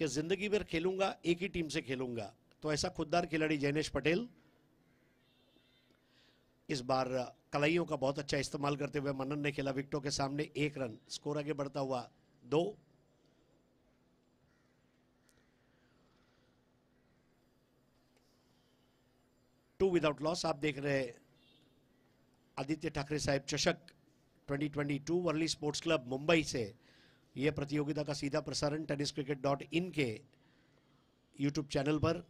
कि जिंदगी भर खेलूंगा एक ही टीम से खेलूंगा तो ऐसा खुददार खिलाड़ी जैनेश पटेल इस बार कलाइयों का बहुत अच्छा इस्तेमाल करते हुए मनन ने खेला विकटों के सामने एक रन स्कोर आगे बढ़ता हुआ दो टू विदाउट लॉस आप देख रहे हैं आदित्य ठाकरे साहब चषक 2022 वर्ली स्पोर्ट्स क्लब मुंबई से यह प्रतियोगिता का सीधा प्रसारण टेनिस क्रिकेट डॉट इन के यूट्यूब चैनल पर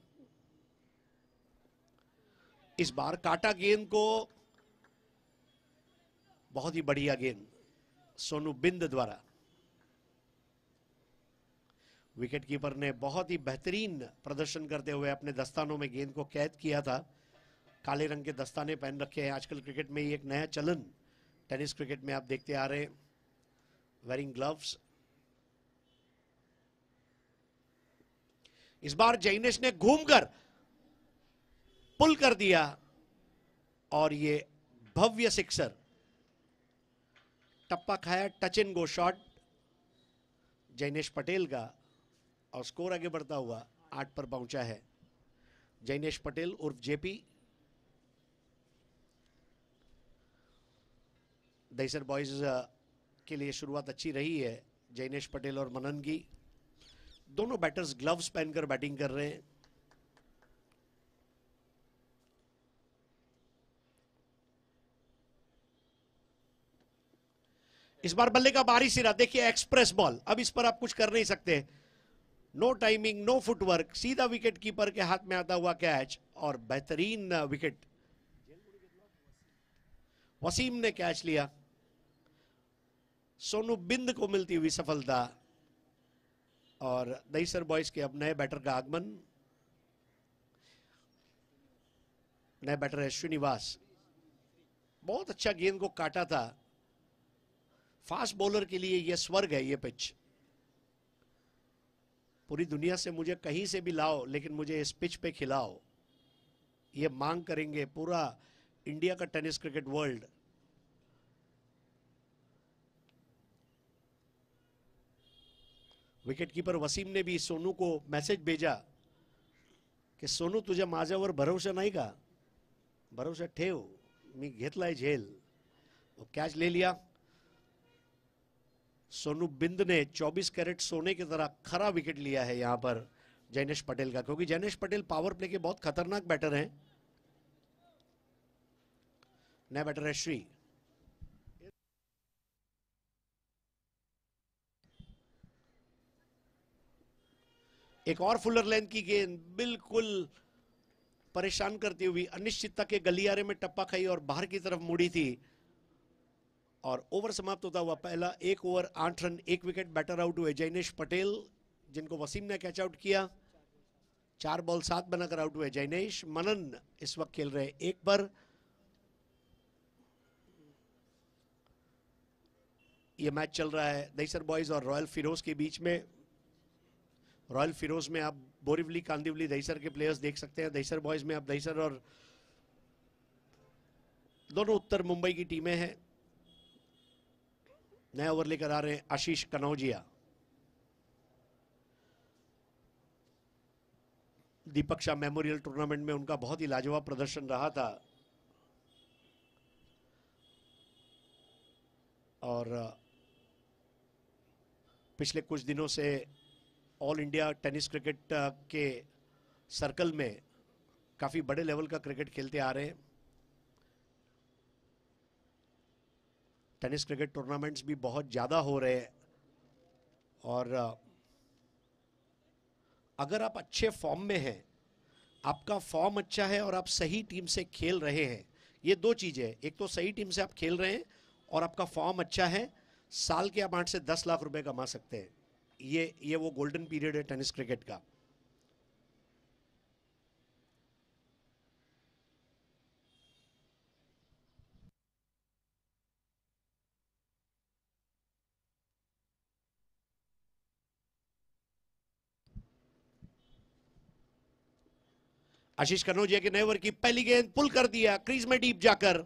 इस बार काटा गेंद को बहुत ही बढ़िया गेंद सोनू बिंद द्वारा विकेटकीपर ने बहुत ही बेहतरीन प्रदर्शन करते हुए अपने दस्तानों में गेंद को कैद किया था काले रंग के दस्ताने पहन रखे हैं आजकल क्रिकेट में ये एक नया चलन टेनिस क्रिकेट में आप देखते आ रहे हैं wearing ग्लव्स इस बार जैनिश ने घूमकर पुल कर दिया और ये भव्य सिक्सर टप्पा खाया touch in go shot Jainesh Patel का और स्कोर आगे बढ़ता हुआ आठ पर पहुंचा है जैनेश पटेल उर्फ जेपी दहीसर बॉयज के लिए शुरुआत अच्छी रही है जैनेश पटेल और मनन की दोनों बैटर्स ग्लव्स पहनकर बैटिंग कर रहे हैं इस बार बल्ले का बारी सिरा देखिए एक्सप्रेस बॉल अब इस पर आप कुछ कर नहीं सकते नो टाइमिंग नो फुटवर्क सीधा विकेट कीपर के हाथ में आता हुआ कैच और बेहतरीन विकेट वसीम ने कैच लिया सोनू बिंद को मिलती हुई सफलता और नई सर बॉयज़ के अब नए बैटर का आगमन नए बैटर है श्रीनिवास बहुत अच्छा गेंद को काटा था फास्ट बॉलर के लिए यह स्वर्ग है ये पिच पूरी दुनिया से मुझे कहीं से भी लाओ लेकिन मुझे इस पिच पे खिलाओ ये मांग करेंगे पूरा इंडिया का tennis cricket world wicketkeeper Wasim ने भी सोनू को मैसेज भेजा कि सोनू माजा माझ्यावर भरोसा नहीं का भरोसा ठेव मी घेतलाय झेल कैच ले लिया सोनू बिंद ने 24 कैरेट सोने की तरह खरा विकेट लिया है यहां पर जैनेश पटेल का क्योंकि जैनेश पटेल पावर प्ले के बहुत खतरनाक बैटर हैं नया बैटर है श्री एक और फुलर लेंथ की गेंद बिल्कुल परेशान करती हुई अनिश्चितता के गलियारे में टप्पा खाई और बाहर की तरफ मुड़ी थी और ओवर समाप्त होता हुआ पहला एक ओवर आठ रन एक विकेट बैटर आउट हुए जैनेश पटेल जिनको वसीम ने कैच आउट किया चार बॉल सात बनाकर आउट हुए जैनेश मनन इस वक्त खेल रहे एक पर यह मैच चल रहा है दईसर बॉयज और रॉयल फिरोज के बीच में रॉयल फिरोज में आप बोरिवली कांदिवली दहीसर के प्लेयर्स देख सकते हैं दहीसर बॉयज में आप दहीसर और दोनों उत्तर मुंबई की टीमें हैं नया ओवर लेकर आ रहे हैं आशीष कनौजिया दीपक शाह मेमोरियल टूर्नामेंट में उनका बहुत ही लाजवाब प्रदर्शन रहा था और पिछले कुछ दिनों से ऑल इंडिया टेनिस क्रिकेट के सर्कल में काफ़ी बड़े लेवल का क्रिकेट खेलते आ रहे हैं टेनिस क्रिकेट टूर्नामेंट्स भी बहुत ज़्यादा हो रहे हैं और uh, अगर आप अच्छे फॉर्म में हैं आपका फॉर्म अच्छा है और आप सही टीम से खेल रहे हैं ये दो चीज़ें हैं एक तो सही टीम से आप खेल रहे हैं और आपका फॉर्म अच्छा है साल के आप आठ से दस लाख रुपए कमा सकते हैं ये ये वो गोल्डन पीरियड है टेनिस क्रिकेट का आशीष कन्नौजिया के नेवर की पहली गेंद पुल कर दिया क्रीज में डीप जाकर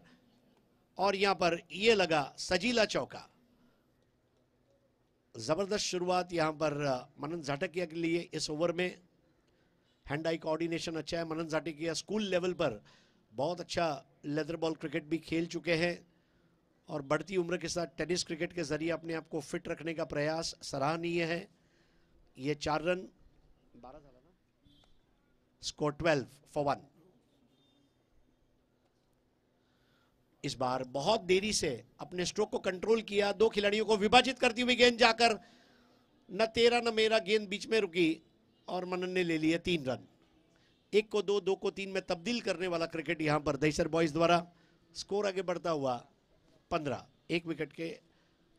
और यहां पर यह लगा सजीला चौका ज़बरदस्त शुरुआत यहाँ पर मनन झाटकिया के लिए इस ओवर में हैंड आई कोऑर्डिनेशन अच्छा है मनन झाटकिया स्कूल लेवल पर बहुत अच्छा लेदर बॉल क्रिकेट भी खेल चुके हैं और बढ़ती उम्र के साथ टेनिस क्रिकेट के ज़रिए अपने आप को फिट रखने का प्रयास सराहनीय है ये चार रन बारह स्कोर ट्वेल्व फॉर वन इस बार बहुत देरी से अपने स्ट्रोक को कंट्रोल किया दो खिलाड़ियों को विभाजित करती हुई गेंद जाकर न तेरा न मेरा गेंद बीच में रुकी और मनन ने ले लिया तीन रन एक को दो दो को तीन में तब्दील करने वाला क्रिकेट यहां पर दहसर बॉयज द्वारा स्कोर आगे बढ़ता हुआ पंद्रह एक विकेट के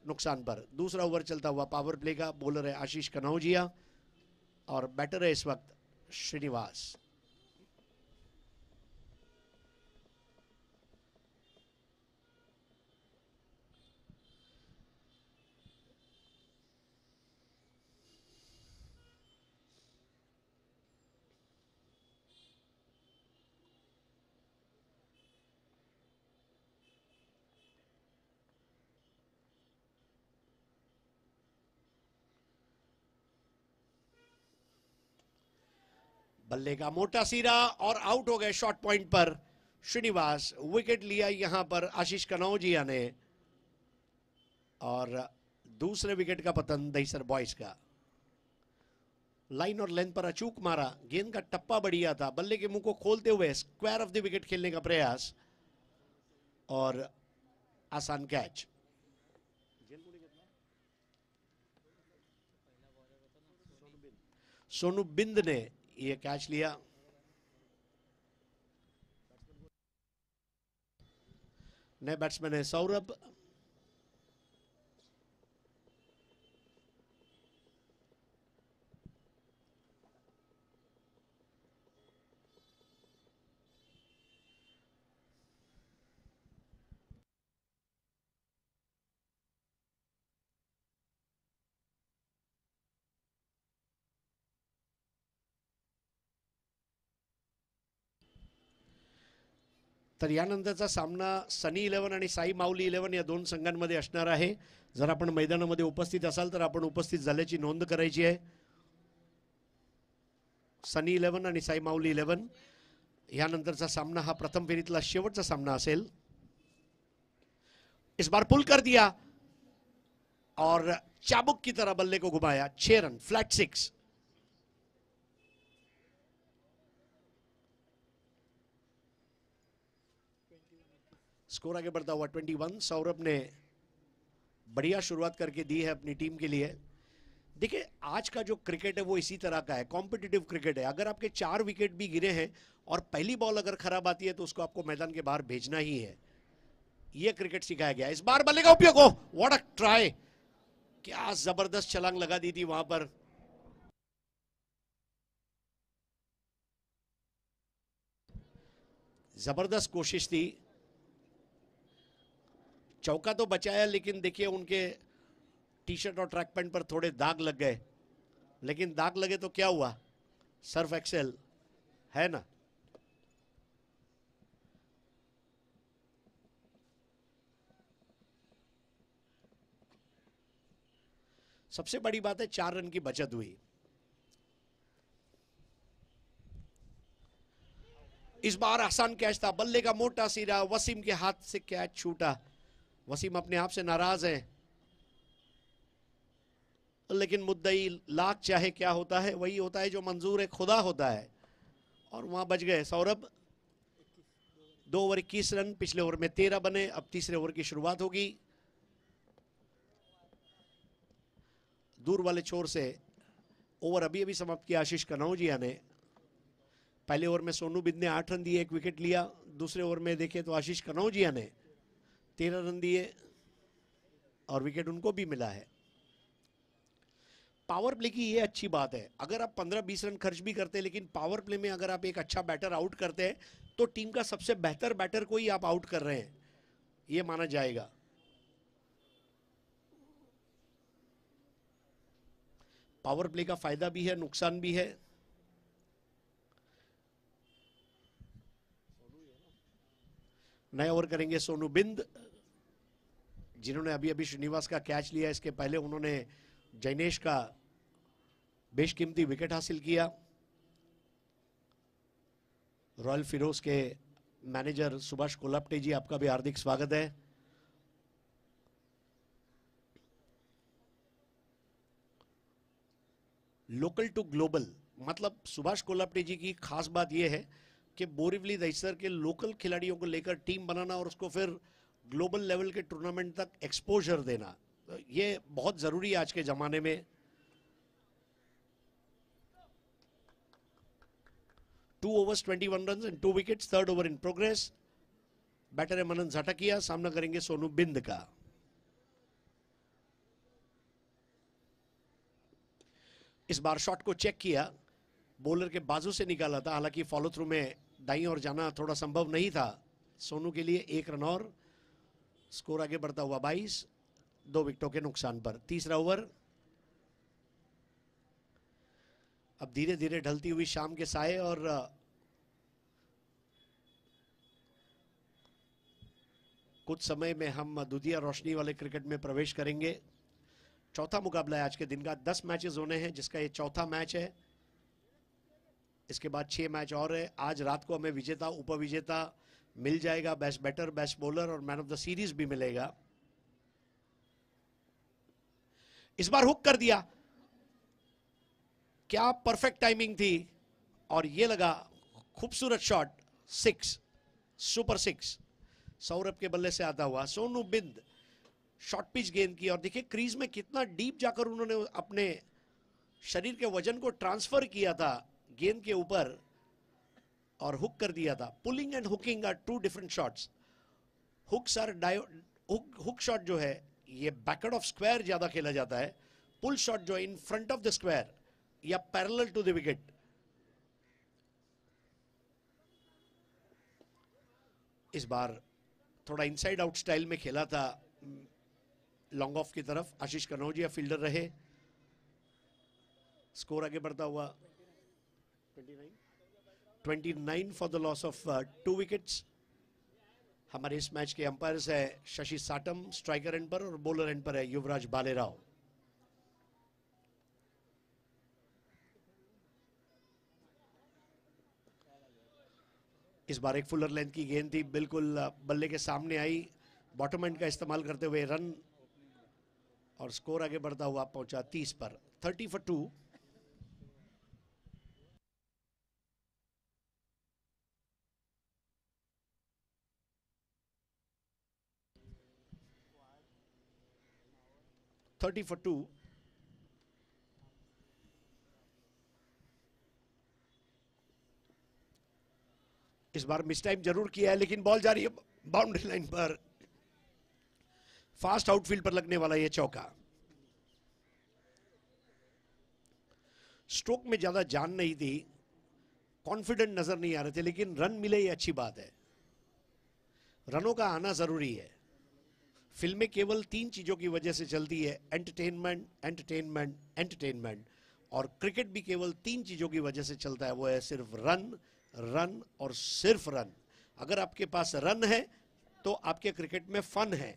नुकसान पर दूसरा ओवर चलता हुआ पावर प्ले का बॉलर है आशीष कन्हौजिया और बैटर है इस वक्त श्रीनिवास बल्ले का मोटा सिरा और आउट हो गए शॉर्ट पॉइंट पर श्रीनिवास विकेट लिया यहां पर आशीष कनौजिया ने और दूसरे विकेट का पतन दहीसर बॉयज का लाइन और लेंथ पर अचूक मारा गेंद का टप्पा बढ़िया था बल्ले के मुंह को खोलते हुए स्क्वायर ऑफ द विकेट खेलने का प्रयास और आसान कैच सोनू बिंद ने ये कैच लिया नए बैट्समैन है सौरभ तर यानंतरचा सामना सनी इलेव्हन आणि साई माऊली इलेव्हन या दोन संघांमध्ये असणार आहे जर आपण मैदानामध्ये उपस्थित असाल तर आपण उपस्थित झाल्याची नोंद करायची आहे सनी इलेव्हन आणि साई माऊली इलेव्हन यानंतरचा सामना हा प्रथम फेरीतला शेवटचा सामना असेल इस बार पुल कर दिया और चाबुक की तरह बल्ले को घुमाया छह रन फ्लैट सिक्स स्कोर आगे बढ़ता हुआ 21 सौरभ ने बढ़िया शुरुआत करके दी है अपनी टीम के लिए देखिए आज का जो क्रिकेट है वो इसी तरह का है कॉम्पिटिटिव क्रिकेट है अगर आपके चार विकेट भी गिरे हैं और पहली बॉल अगर खराब आती है तो उसको आपको मैदान के बाहर भेजना ही है ये क्रिकेट सिखाया गया इस बार बल्ले का उपयोग हो वॉट अ ट्राई क्या जबरदस्त छलांग लगा दी थी वहां पर जबरदस्त कोशिश थी चौका तो बचाया लेकिन देखिए उनके टी शर्ट और ट्रैक पैंट पर थोड़े दाग लग गए लेकिन दाग लगे तो क्या हुआ सर्फ एक्सेल है ना सबसे बड़ी बात है चार रन की बचत हुई इस बार आसान कैच था बल्ले का मोटा सिरा वसीम के हाथ से कैच छूटा वसीम अपने आप से नाराज है लेकिन मुद्दई लाख चाहे क्या होता है वही होता है जो मंजूर है खुदा होता है और वहां बच गए सौरभ दो ओवर इक्कीस रन पिछले ओवर में तेरह बने अब तीसरे ओवर की शुरुआत होगी दूर वाले छोर से ओवर अभी अभी समाप्त किया आशीष कनौजिया ने पहले ओवर में सोनू बिद ने आठ रन दिए एक विकेट लिया दूसरे ओवर में देखे तो आशीष कनौजिया ने तेरह रन दिए और विकेट उनको भी मिला है पावर प्ले की ये अच्छी बात है अगर आप 15-20 रन खर्च भी करते हैं लेकिन पावर प्ले में अगर आप एक अच्छा बैटर आउट करते हैं तो टीम का सबसे बेहतर बैटर को ही आप आउट कर रहे हैं ये माना जाएगा पावर प्ले का फायदा भी है नुकसान भी है नए ओवर करेंगे सोनू बिंद जिन्होंने अभी अभी श्रीनिवास का कैच लिया इसके पहले उन्होंने जैनेश का बेशकीमती विकेट हासिल किया रॉयल फिरोज के मैनेजर सुभाष कोलाप्टे जी आपका भी हार्दिक स्वागत है लोकल टू ग्लोबल मतलब सुभाष कोलाप्टे जी की खास बात यह है कि बोरिवली दहसर के लोकल खिलाड़ियों को लेकर टीम बनाना और उसको फिर ग्लोबल लेवल के टूर्नामेंट तक एक्सपोजर देना तो ये बहुत ज़रूरी है आज के ज़माने में two overs twenty one run and two wicket third over in progress batter है मनन झटकिया सामना करेंगे सोनू बिंद का इस बार शॉट को चेक किया बॉलर के बाजू से निकाला था हालांकि फॉलो थ्रू में दाई और जाना थोड़ा संभव नहीं था सोनू के लिए एक रन और स्कोर आगे बढ़ता हुआ बाईस दो विकेटों के नुकसान पर तीसरा ओवर अब धीरे धीरे ढलती हुई शाम के साय और कुछ समय में हम दुधिया रोशनी वाले क्रिकेट में प्रवेश करेंगे चौथा मुकाबला है आज के दिन का दस मैचेस होने हैं जिसका ये चौथा मैच है इसके बाद छह मैच और है आज रात को हमें विजेता उपविजेता मिल जाएगा बेस्ट बैटर बेस्ट बॉलर और मैन ऑफ द सीरीज भी मिलेगा इस बार हुक कर दिया क्या परफेक्ट टाइमिंग थी और ये लगा खूबसूरत shot six super six Saurabh के बल्ले से आता हुआ सोनू बिंद शॉर्ट पिच गेंद की और देखिए क्रीज में कितना डीप जाकर उन्होंने अपने शरीर के वजन को ट्रांसफर किया था गेंद के ऊपर और हुक कर दिया था pulling and hooking are two different shots hooks are डायो हुक हुक शॉट जो है ये बैकड ऑफ स्क्वायर ज़्यादा खेला जाता है पुल शॉट जो in front of the square या पैरेलल टू द विकेट इस बार थोड़ा इनसाइड आउट स्टाइल में खेला था लॉन्ग mm, ऑफ की तरफ आशीष कनौजिया फील्डर रहे स्कोर आगे बढ़ता हुआ 29 29 for the loss of two wickets हमारे इस मैच के अंपायर्स है शशि साटम स्ट्राइकर एंड पर और बॉलर एंड पर है युवराज बालेराव इस बार एक फुलर लेंथ की गेंद थी बिल्कुल uh, बल्ले के सामने आई बॉटम एंड का इस्तेमाल करते हुए रन और स्कोर आगे बढ़ता हुआ पहुंचा 30 पर 30 फॉर टू 30 for 2. इस बार मिस जरूर किया है लेकिन बॉल जा रही है बाउंड्री लाइन पर फास्ट आउटफील्ड पर लगने वाला यह चौका स्ट्रोक में ज्यादा जान नहीं थी कॉन्फिडेंट नजर नहीं आ रहे थे लेकिन रन मिले ये अच्छी बात है रनों का आना जरूरी है फिल्में केवल तीन चीज़ों की वजह से चलती है एंटरटेनमेंट एंटरटेनमेंट एंटरटेनमेंट और क्रिकेट भी केवल तीन चीज़ों की वजह से चलता है वो है सिर्फ रन रन और सिर्फ रन अगर आपके पास रन है तो आपके क्रिकेट में फन है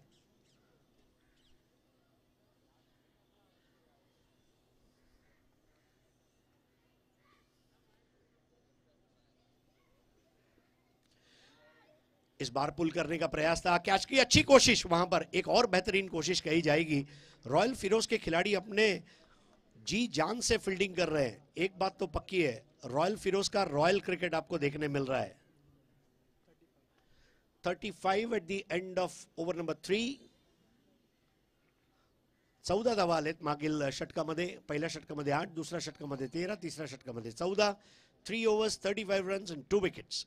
इस बार पुल करने का प्रयास था कैच की अच्छी कोशिश वहां पर एक और बेहतरीन कोशिश कही जाएगी रॉयल फिरोज के खिलाड़ी अपने जी जान से फील्डिंग कर रहे हैं एक बात तो पक्की है रॉयल फिरोज का रॉयल क्रिकेट आपको देखने मिल रहा है 35 at the end of over number 3 चौदा धावा षटका मध्य पहला षटका मध्य आठ दुसऱ्या षटकामध्ये तेरा षटका मध्य चौदह three overs thirty five run two wickets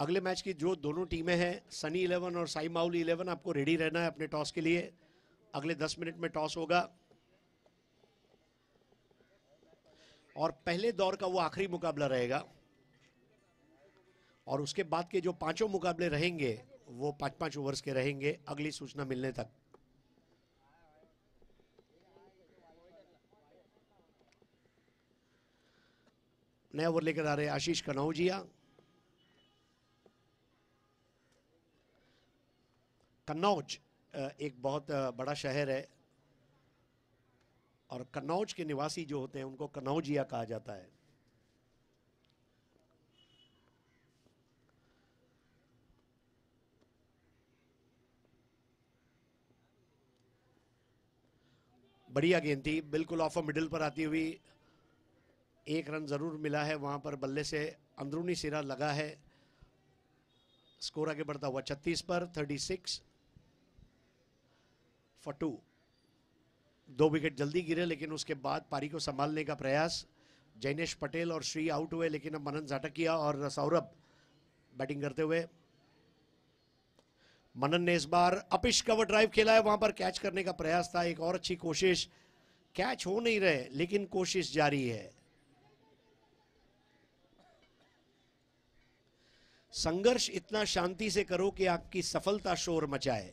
अगले मैच की जो दोनों टीमें हैं सनी इलेवन और साई माउली इलेवन आपको रेडी रहना है अपने टॉस के लिए अगले दस मिनट में टॉस होगा और पहले दौर का वो आखिरी मुकाबला रहेगा और उसके बाद के जो पांचों मुकाबले रहेंगे वो पांच पांच ओवर्स के रहेंगे अगली सूचना मिलने तक नया ओवर लेकर आ रहे आशीष कनौजिया कन्नौज एक बहुत बड़ा शहर है और कन्नौज के निवासी जो होते हैं उनको कन्नौजिया कहा जाता है बढ़िया गेंद थी बिल्कुल ऑफ मिडिल पर आती हुई एक रन ज़रूर मिला है वहां पर बल्ले से अंदरूनी सिरा लगा है स्कोर आगे बढ़ता हुआ 36 पर 36 फटू दो विकेट जल्दी गिरे लेकिन उसके बाद पारी को संभालने का प्रयास जैनेश पटेल और श्री आउट हुए लेकिन अब मनन झाटकिया और सौरभ बैटिंग करते हुए मनन ने इस बार अपिश कवर ड्राइव खेला है वहां पर कैच करने का प्रयास था एक और अच्छी कोशिश कैच हो नहीं रहे लेकिन कोशिश जारी है संघर्ष इतना शांति से करो कि आपकी सफलता शोर मचाए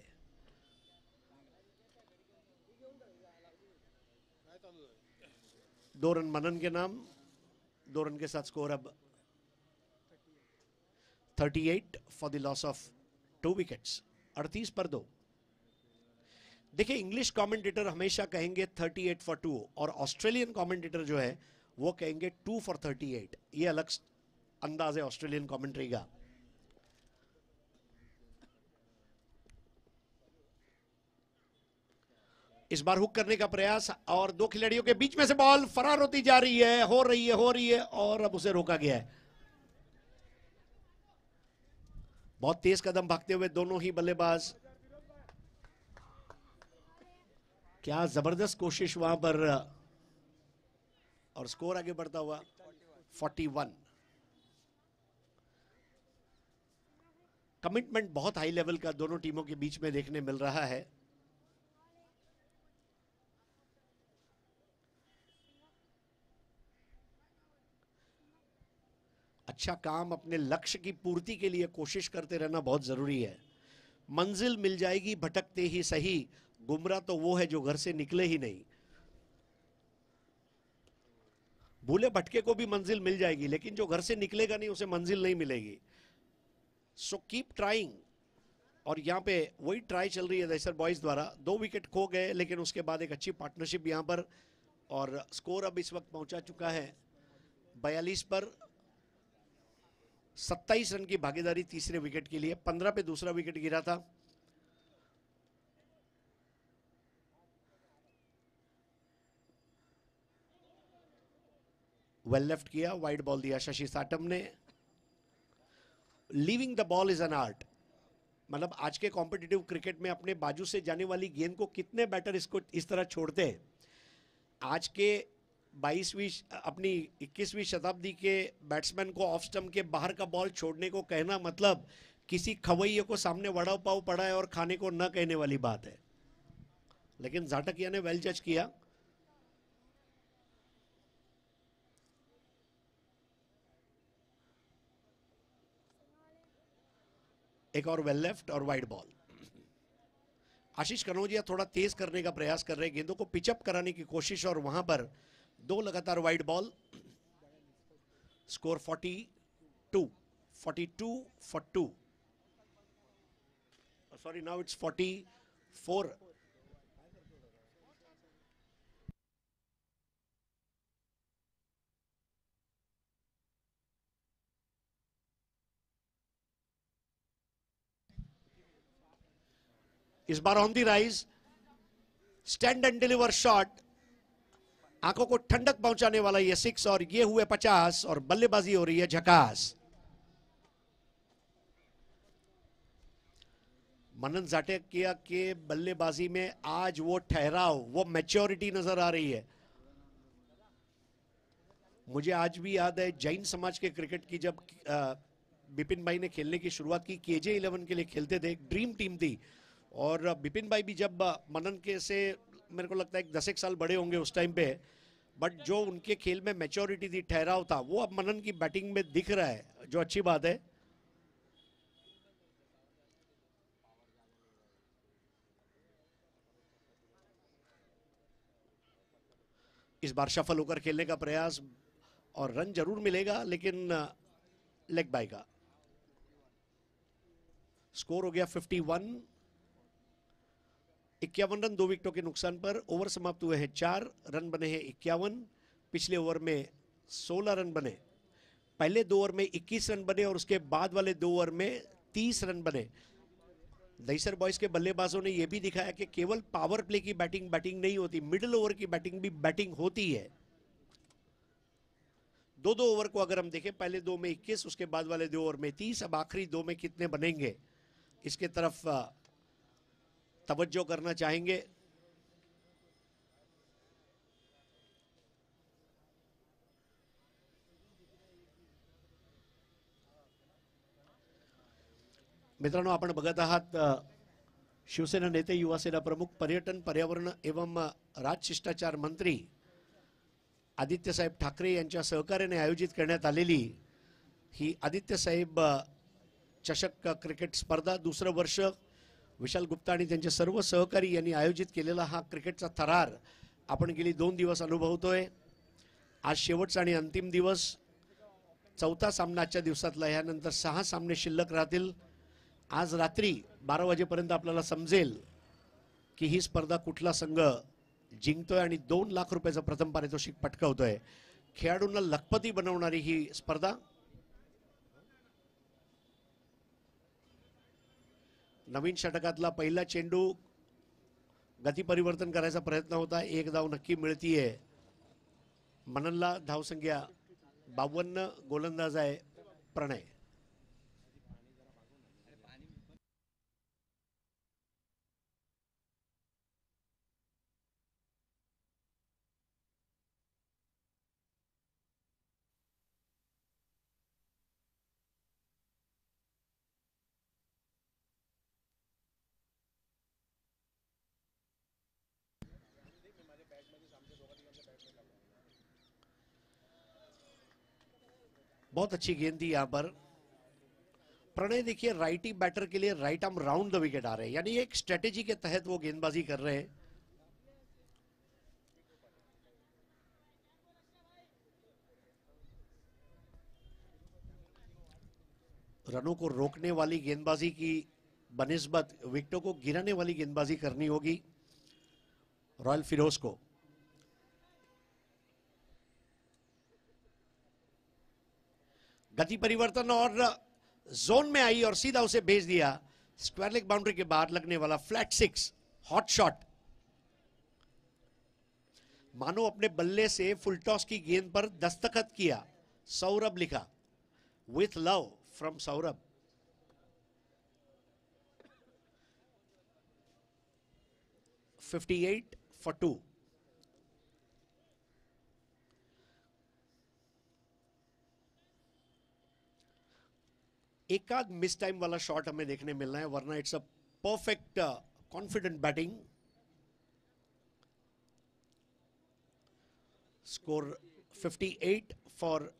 दो रन मनन के नाम दो रन के साथ स्कोर अब 38 for the loss of two wickets 38 पर दो देखिए इंग्लिश कमेंटेटर हमेशा कहेंगे 38 फॉर टू और ऑस्ट्रेलियन कमेंटेटर जो है वो कहेंगे टू फॉर 38 ये अलग अंदाज है ऑस्ट्रेलियन कमेंट्री का इस बार हुक करने का प्रयास और दो खिलाड़ियों के बीच में से बॉल फरार होती जा रही है हो रही है हो रही है और अब उसे रोका गया है बहुत तेज कदम भागते हुए दोनों ही बल्लेबाज क्या जबरदस्त कोशिश वहां पर और स्कोर आगे बढ़ता हुआ 41 कमिटमेंट बहुत हाई लेवल का दोनों टीमों के बीच में देखने मिल रहा है अच्छा काम अपने लक्ष्य की पूर्ति के लिए कोशिश करते रहना बहुत ज़रूरी है मंजिल मिल जाएगी भटकते ही सही गुमराह तो वो है जो घर से निकले ही नहीं भूले भटके को भी मंजिल मिल जाएगी लेकिन जो घर से निकलेगा नहीं उसे मंजिल नहीं मिलेगी सो कीप ट्राइंग और यहाँ पे वही ट्राई चल रही है दशर बॉयज द्वारा दो विकेट खो गए लेकिन उसके बाद एक अच्छी पार्टनरशिप यहाँ पर और स्कोर अब इस वक्त पहुंचा चुका है बयालीस पर सत्ताईस रन की भागीदारी तीसरे विकेट के लिए पंद्रह पे दूसरा विकेट गिरा था वेल लेफ्ट किया वाइड बॉल दिया शशि साटम ने leaving the ball is an art मतलब आज के कॉम्पिटिटिव क्रिकेट में अपने बाजू से जाने वाली गेंद को कितने बैटर इसको इस तरह छोड़ते हैं आज के बाईसवीं अपनी इक्कीसवीं शताब्दी के बैट्समैन को ऑफ स्टम्प के बाहर का बॉल छोड़ने को कहना मतलब किसी खवैये को सामने वड़ा पाव पड़ा है और खाने को न कहने वाली बात है लेकिन झाटकिया ने वेल जज किया एक और वेल लेफ्ट और वाइड बॉल आशीष कनौजिया थोड़ा तेज करने का प्रयास कर रहे गेंदों को पिचअप कराने की कोशिश और वहां पर दो लगातार wide ball score 42 42 for two sorry now it's 44 इस बार on the rise stand and deliver shot आंखों को ठंडक पहुंचाने वाला ये सिक्स और ये हुए पचास और बल्लेबाजी हो रही है झकास मनन किया के बल्लेबाजी में आज वो ठहराव वो मैच्योरिटी नजर आ रही है मुझे आज भी याद है जैन समाज के क्रिकेट की जब बिपिन भाई ने खेलने की शुरुआत की केजे इलेवन के लिए खेलते थे ड्रीम टीम थी और बिपिन भाई भी जब मनन के से मेरे को लगता है दस एक साल बड़े होंगे उस टाइम पे बट जो उनके खेल में मेच्योरिटी थी ठहराव था वो अब मनन की बैटिंग में दिख रहा है जो अच्छी बात है इस बार सफल होकर खेलने का प्रयास और रन जरूर मिलेगा लेकिन लेग uh, बाय का स्कोर हो गया 51 इक्यावन रन दो विकेटों के नुकसान पर ओवर समाप्त हुए हैं चार रन बने हैं इक्यावन पिछले ओवर में सोलह रन बने पहले दो ओवर में इक्कीस रन बने और उसके बाद वाले दो ओवर में तीस रन बने दहीसर बॉयज के बल्लेबाजों ने यह भी दिखाया कि केवल पावर प्ले की बैटिंग बैटिंग नहीं होती मिडिल ओवर की बैटिंग भी बैटिंग होती है दो दो ओवर को अगर हम देखें पहले दो में इक्कीस उसके बाद वाले दो ओवर में तीस अब आखिरी दो में कितने बनेंगे इसके तरफ तवज्जो करना चाहेंगे मित्रांनो आपण बघत आहात शिवसेना नेते युवासेना प्रमुख पर्यटन पर्यावरण एवं राजशिष्टाचार मंत्री आदित्यसाहेब ठाकरे यांच्या सहकार्याने आयोजित करण्यात आलेली ही साहेब चषक क्रिकेट स्पर्धा दुसरं वर्ष विशाल गुप्ता आणि त्यांचे सर्व सहकारी यांनी आयोजित केलेला हा क्रिकेटचा थरार आपण गेली दोन दिवस अनुभवतोय आज शेवटचा आणि अंतिम दिवस चौथा सामना आजच्या दिवसातला ह्यानंतर सहा सामने शिल्लक राहतील आज रात्री बारा वाजेपर्यंत आपल्याला समजेल की ही स्पर्धा कुठला संघ जिंकतोय आणि दोन लाख रुपयाचं प्रथम पारितोषिक पटकावतोय खेळाडूंना लखपती बनवणारी ही स्पर्धा नवीन षटकातला पहिला चेंडू गती परिवर्तन करायचा प्रयत्न होता एक धाव नक्की मिळतीये मननला धावसंख्या बावन्न गोलंदाज आहे प्रणय बहुत अच्छी गेंद थी यहां पर प्रणय देखिए राइटी बैटर के लिए right arm round the wicket आ रहे हैं यानी एक स्ट्रेटेजी के तहत वो गेंदबाजी कर रहे हैं रनों को रोकने वाली गेंदबाजी की बनिस्बत विकेटों को गिराने वाली गेंदबाजी करनी होगी रॉयल फिरोज को गति परिवर्तन और जोन में आई और सीधा उसे भेज दिया स्क्वायरलेग बाउंड्री के बाहर लगने वाला फ्लैट सिक्स हॉट शॉट मानो अपने बल्ले से फुलटॉस की गेंद पर दस्तखत किया सौरभ लिखा with love from Saurabh fifty eight for two एकाध मिस टाइम वाला शॉट हमें देखने मिल रहा है वरना it's a perfect confident batting score 58 for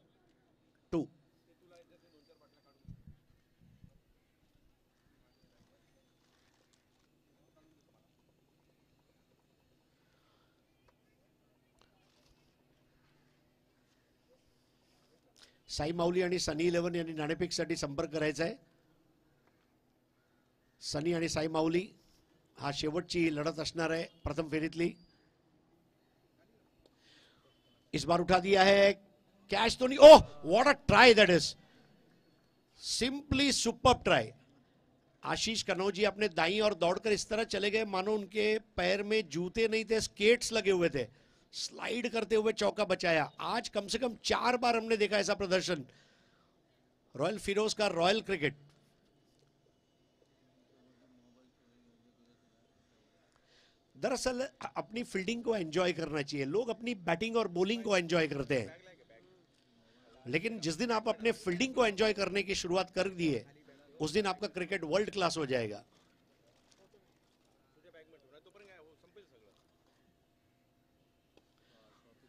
Sai Mauli और सनी इलेवन यानी नाणेपेकसाठी संपर्क कराए सनी और साई माउली हा की लड़त आना है प्रथम फेरीतली इस बार उठा दिया है कैश तो नहीं oh what a try that is simply super try Ashish Kanoji अपने दाई और दौड़कर इस तरह चले गए मानो उनके पैर में जूते नहीं थे स्केट्स लगे हुए थे स्लाइड करते हुए चौका बचाया आज कम से कम चार बार हमने देखा ऐसा प्रदर्शन रॉयल फिरोज का रॉयल क्रिकेट दरअसल अपनी फील्डिंग को एंजॉय करना चाहिए लोग अपनी बैटिंग और बॉलिंग को एंजॉय करते हैं लेकिन जिस दिन आप अपने फील्डिंग को एंजॉय करने की शुरुआत कर दिए उस दिन आपका क्रिकेट वर्ल्ड क्लास हो जाएगा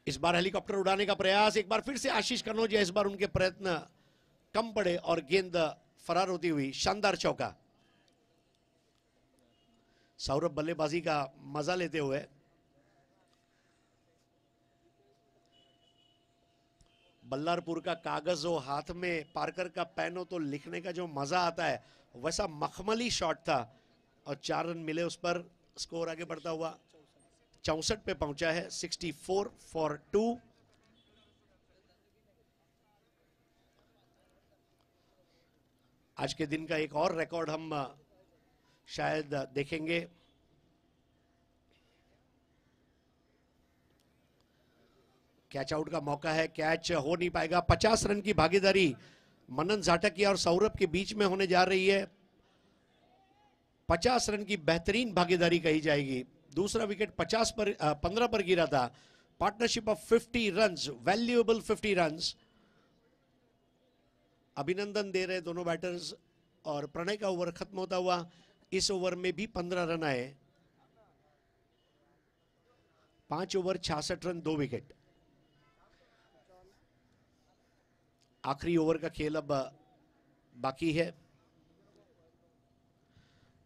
इस बार हेलीकॉप्टर उड़ाने का प्रयास एक बार फिर से आशीष कन्नौजिया इस बार उनके प्रयत्न कम पड़े और गेंद फरार होती हुई शानदार चौका सौरभ बल्लेबाजी का मजा लेते हुए बल्लारपुर का कागज हो हाथ में पार्कर का पेन हो तो लिखने का जो मजा आता है वैसा मखमली शॉट था और चार रन मिले उस पर स्कोर आगे बढ़ता हुआ चौसठ पे पहुंचा है 64 फॉर टू आज के दिन का एक और रिकॉर्ड हम शायद देखेंगे कैच आउट का मौका है कैच हो नहीं पाएगा पचास रन की भागीदारी मनन जाटकिया और सौरभ के बीच में होने जा रही है पचास रन की बेहतरीन भागीदारी कही जाएगी दूसरा विकेट 50 पर पंद्रह पर गिरा था partnership of 50 run valuable 50 run अभिनंदन दे रहे दोनों बैटर्स और प्रणय का ओवर खत्म होता हुआ इस ओवर में भी पंद्रह रन आए पांच ओवर छियासठ रन दो विकेट आखिरी ओवर का खेल अब बाकी है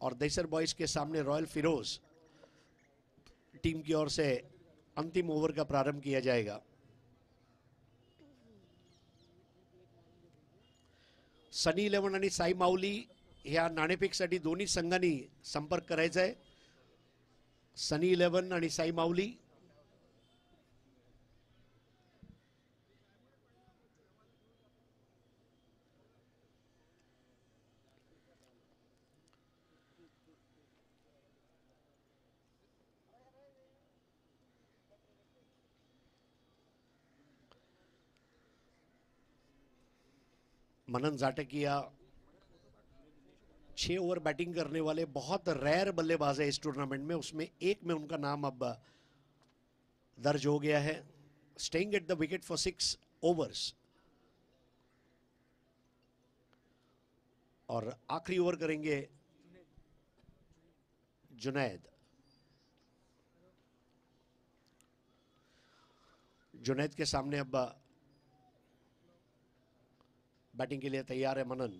और देसर बॉयज के सामने रॉयल फिरोज़ टीम की ओर से अंतिम ओवर का प्रारंभ किया जाएगा सनी इलेवन आ साई माउली हा नाणेपेकसाठी दोनों संघां संपर्क कराए सनी इलेवन आ साई माउली मनन जाटकिया छः ओवर बैटिंग करने वाले बहुत रेयर बल्लेबाज है इस टूर्नामेंट में उसमें एक में उनका नाम अब दर्ज हो गया है staying at the wicket for six overs और आखिरी ओवर करेंगे जुनैद जुनैद के सामने अब बैटिंग के लिए तैयार है मनन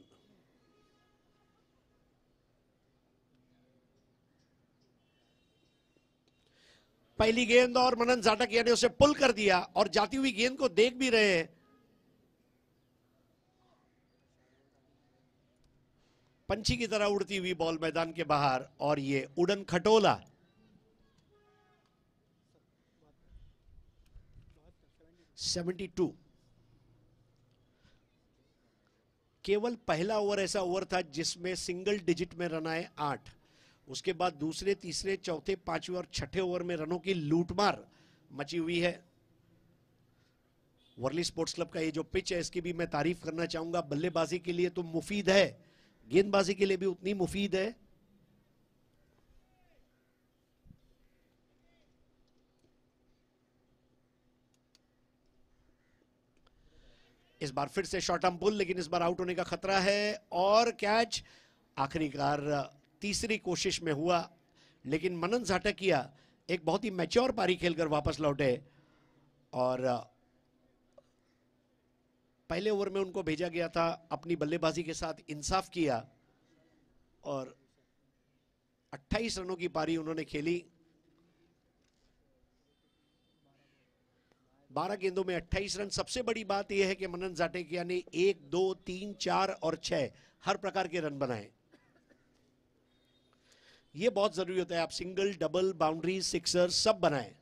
पहली गेंद और मनन जाटक यानी उसे पुल कर दिया और जाती हुई गेंद को देख भी रहे हैं पंछी की तरह उड़ती हुई बॉल मैदान के बाहर और ये उड़न खटोला सेवेंटी टू केवल पहला ओवर ऐसा ओवर था जिसमें सिंगल डिजिट में रन आए आठ उसके बाद दूसरे तीसरे चौथे पांचवें और छठे ओवर में रनों की लूटमार मची हुई है वर्ली स्पोर्ट्स क्लब का ये जो पिच है इसकी भी मैं तारीफ करना चाहूंगा बल्लेबाजी के लिए तो मुफीद है गेंदबाजी के लिए भी उतनी मुफीद है इस बार फिर से शॉर्ट अम्पुल पुल लेकिन इस बार आउट होने का खतरा है और कैच आखिरकार तीसरी कोशिश में हुआ लेकिन मनन झाटकिया एक बहुत ही मैच्योर पारी खेलकर वापस लौटे और पहले ओवर में उनको भेजा गया था अपनी बल्लेबाजी के साथ इंसाफ किया और 28 रनों की पारी उन्होंने खेली बारह गेंदों में अट्ठाईस रन सबसे बड़ी बात यह है कि मनन जाटेकिया ने एक दो तीन चार और छह हर प्रकार के रन बनाए ये बहुत जरूरी होता है आप सिंगल डबल बाउंड्री सिक्सर सब बनाए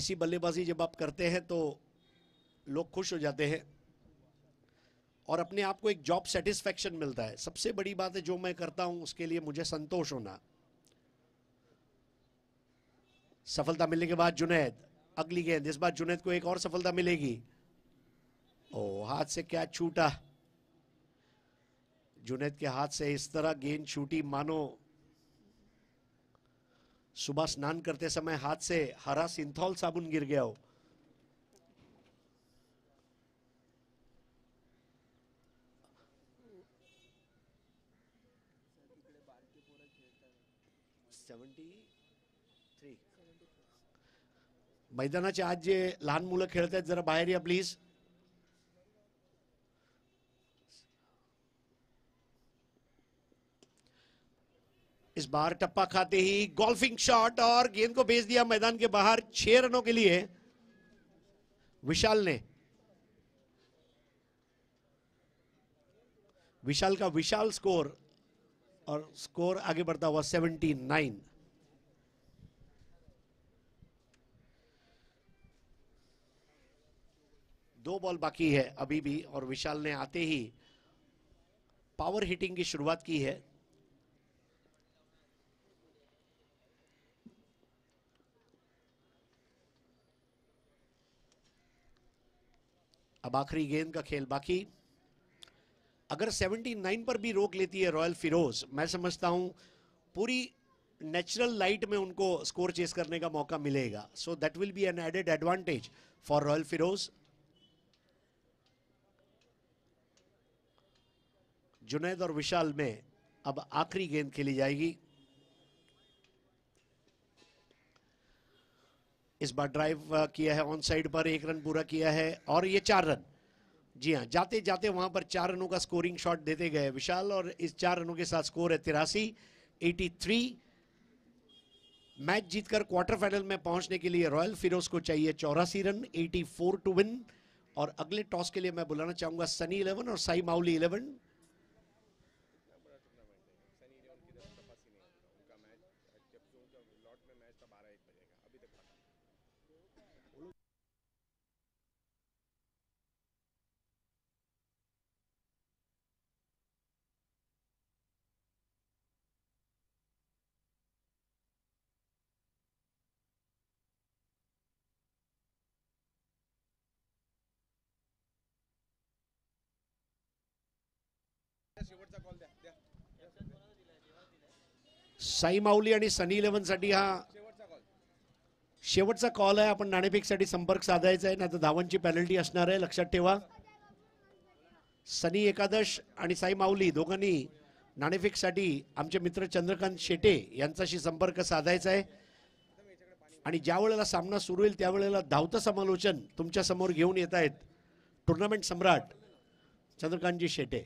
ऐसी बल्लेबाजी जब आप करते हैं तो लोग खुश हो जाते हैं और अपने आप को एक जॉब सेटिस्फेक्शन मिलता है सबसे बड़ी बात है जो मैं करता हूं उसके लिए मुझे संतोष होना सफलता मिलने के बाद जुनेद अगली गेंद इस बार जुनैद को एक और सफलता मिलेगी ओ हाथ से क्या छूटा जुनेद के हाथ से इस तरह गेंद छूटी मानो सुबह स्नान करते समय हाथ से हरा सिंथौल साबुन गिर गया हो मैदानाच्या आज जे लहान मुल खेलते हैं जरा बाहर या प्लीज इस बार टप्पा खाते ही गोल्फिंग शॉट और गेंद को भेज दिया मैदान के बाहर छह रनों के लिए विशाल ने विशाल का विशाल स्कोर और स्कोर आगे बढ़ता हुआ सेवेंटी नाइन दो बॉल बाकी है अभी भी और विशाल ने आते ही पावर हिटिंग की शुरुआत की है अब आखिरी गेंद का खेल बाकी अगर 79 पर भी रोक लेती है रॉयल फिरोज मैं समझता हूं पूरी नेचुरल लाइट में उनको स्कोर चेस करने का मौका मिलेगा so that will be an added advantage for Royal Firoz Junaid और विशाल में अब आखिरी गेंद खेली जाएगी इस बार ड्राइव किया है ऑन साइड पर एक रन पूरा किया है और ये चार रन जी हाँ जाते जाते वहां पर चार रनों का स्कोरिंग शॉट देते गए विशाल और इस चार रनों के साथ स्कोर है तिरासी एटी थ्री मैच जीतकर क्वार्टर फाइनल में पहुंचने के लिए रॉयल फिरोज को चाहिए चौरासी रन 84 टू विन और अगले टॉस के लिए मैं बुलाना चाहूंगा सनी इलेवन और साई माउली इलेवन साई माऊली आणि सनी साठी हा शेवटचा कॉल आहे आपण नाणेफेक साठी संपर्क साधायचा आहे नाही तर धावांची पॅनल्टी असणार आहे लक्षात ठेवा सनी एकादश आणि साई माऊली दोघांनी नाणेफेक साठी आमचे मित्र चंद्रकांत शेटे यांच्याशी संपर्क साधायचा आहे आणि ज्या वेळेला सामना सुरू होईल त्यावेळेला धावतं समालोचन समोर घेऊन येत आहेत टुर्नामेंट सम्राट चंद्रकांतजी शेटे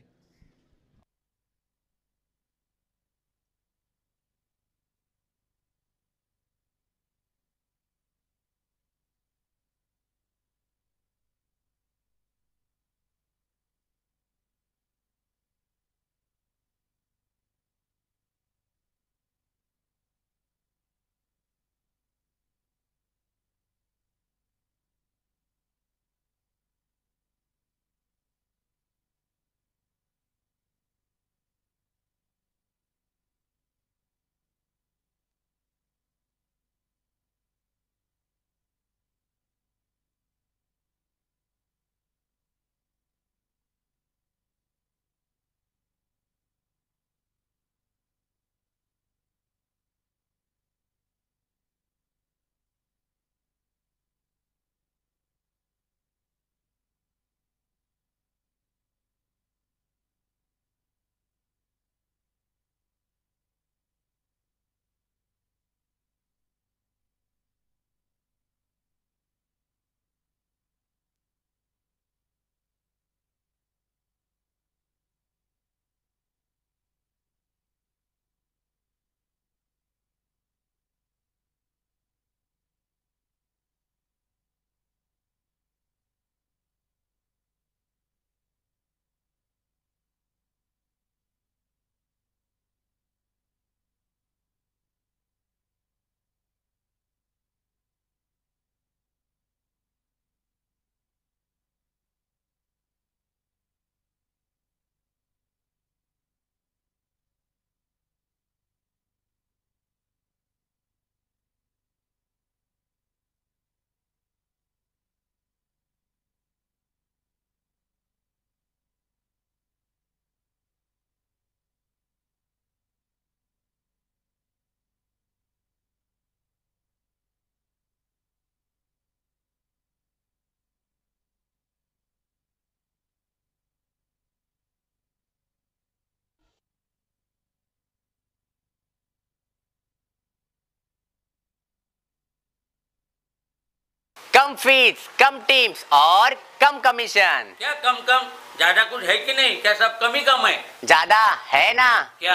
कम फीस कम टीम्स और कम कमीशन क्या कम कम ज्यादा कुछ है कि नहीं क्या सब कम ही कम है ज्यादा है ना क्या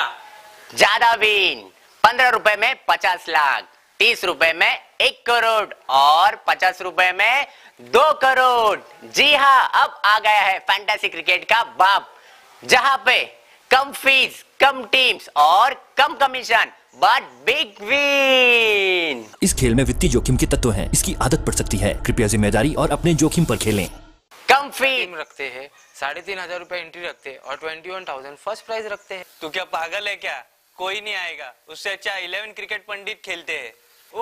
ज्यादा बीन पंद्रह रुपए में पचास लाख तीस रुपए में एक करोड़ और पचास रुपए में दो करोड़ जी हाँ अब आ गया है फैंटेसी क्रिकेट का बाप जहां पे कम फीस कम टीम्स और कम कमीशन बट बिग विन इस खेल में वित्तीय जोखिम के तत्व हैं इसकी आदत पड़ सकती है कृपया जिम्मेदारी और अपने जोखिम पर खेलें कम फीम रखते हैं साढ़े तीन हजार रूपए एंट्री रखते हैं और twenty one thousand first prize रखते हैं तो क्या पागल है क्या कोई नहीं आएगा उससे अच्छा इलेवन क्रिकेट पंडित खेलते हैं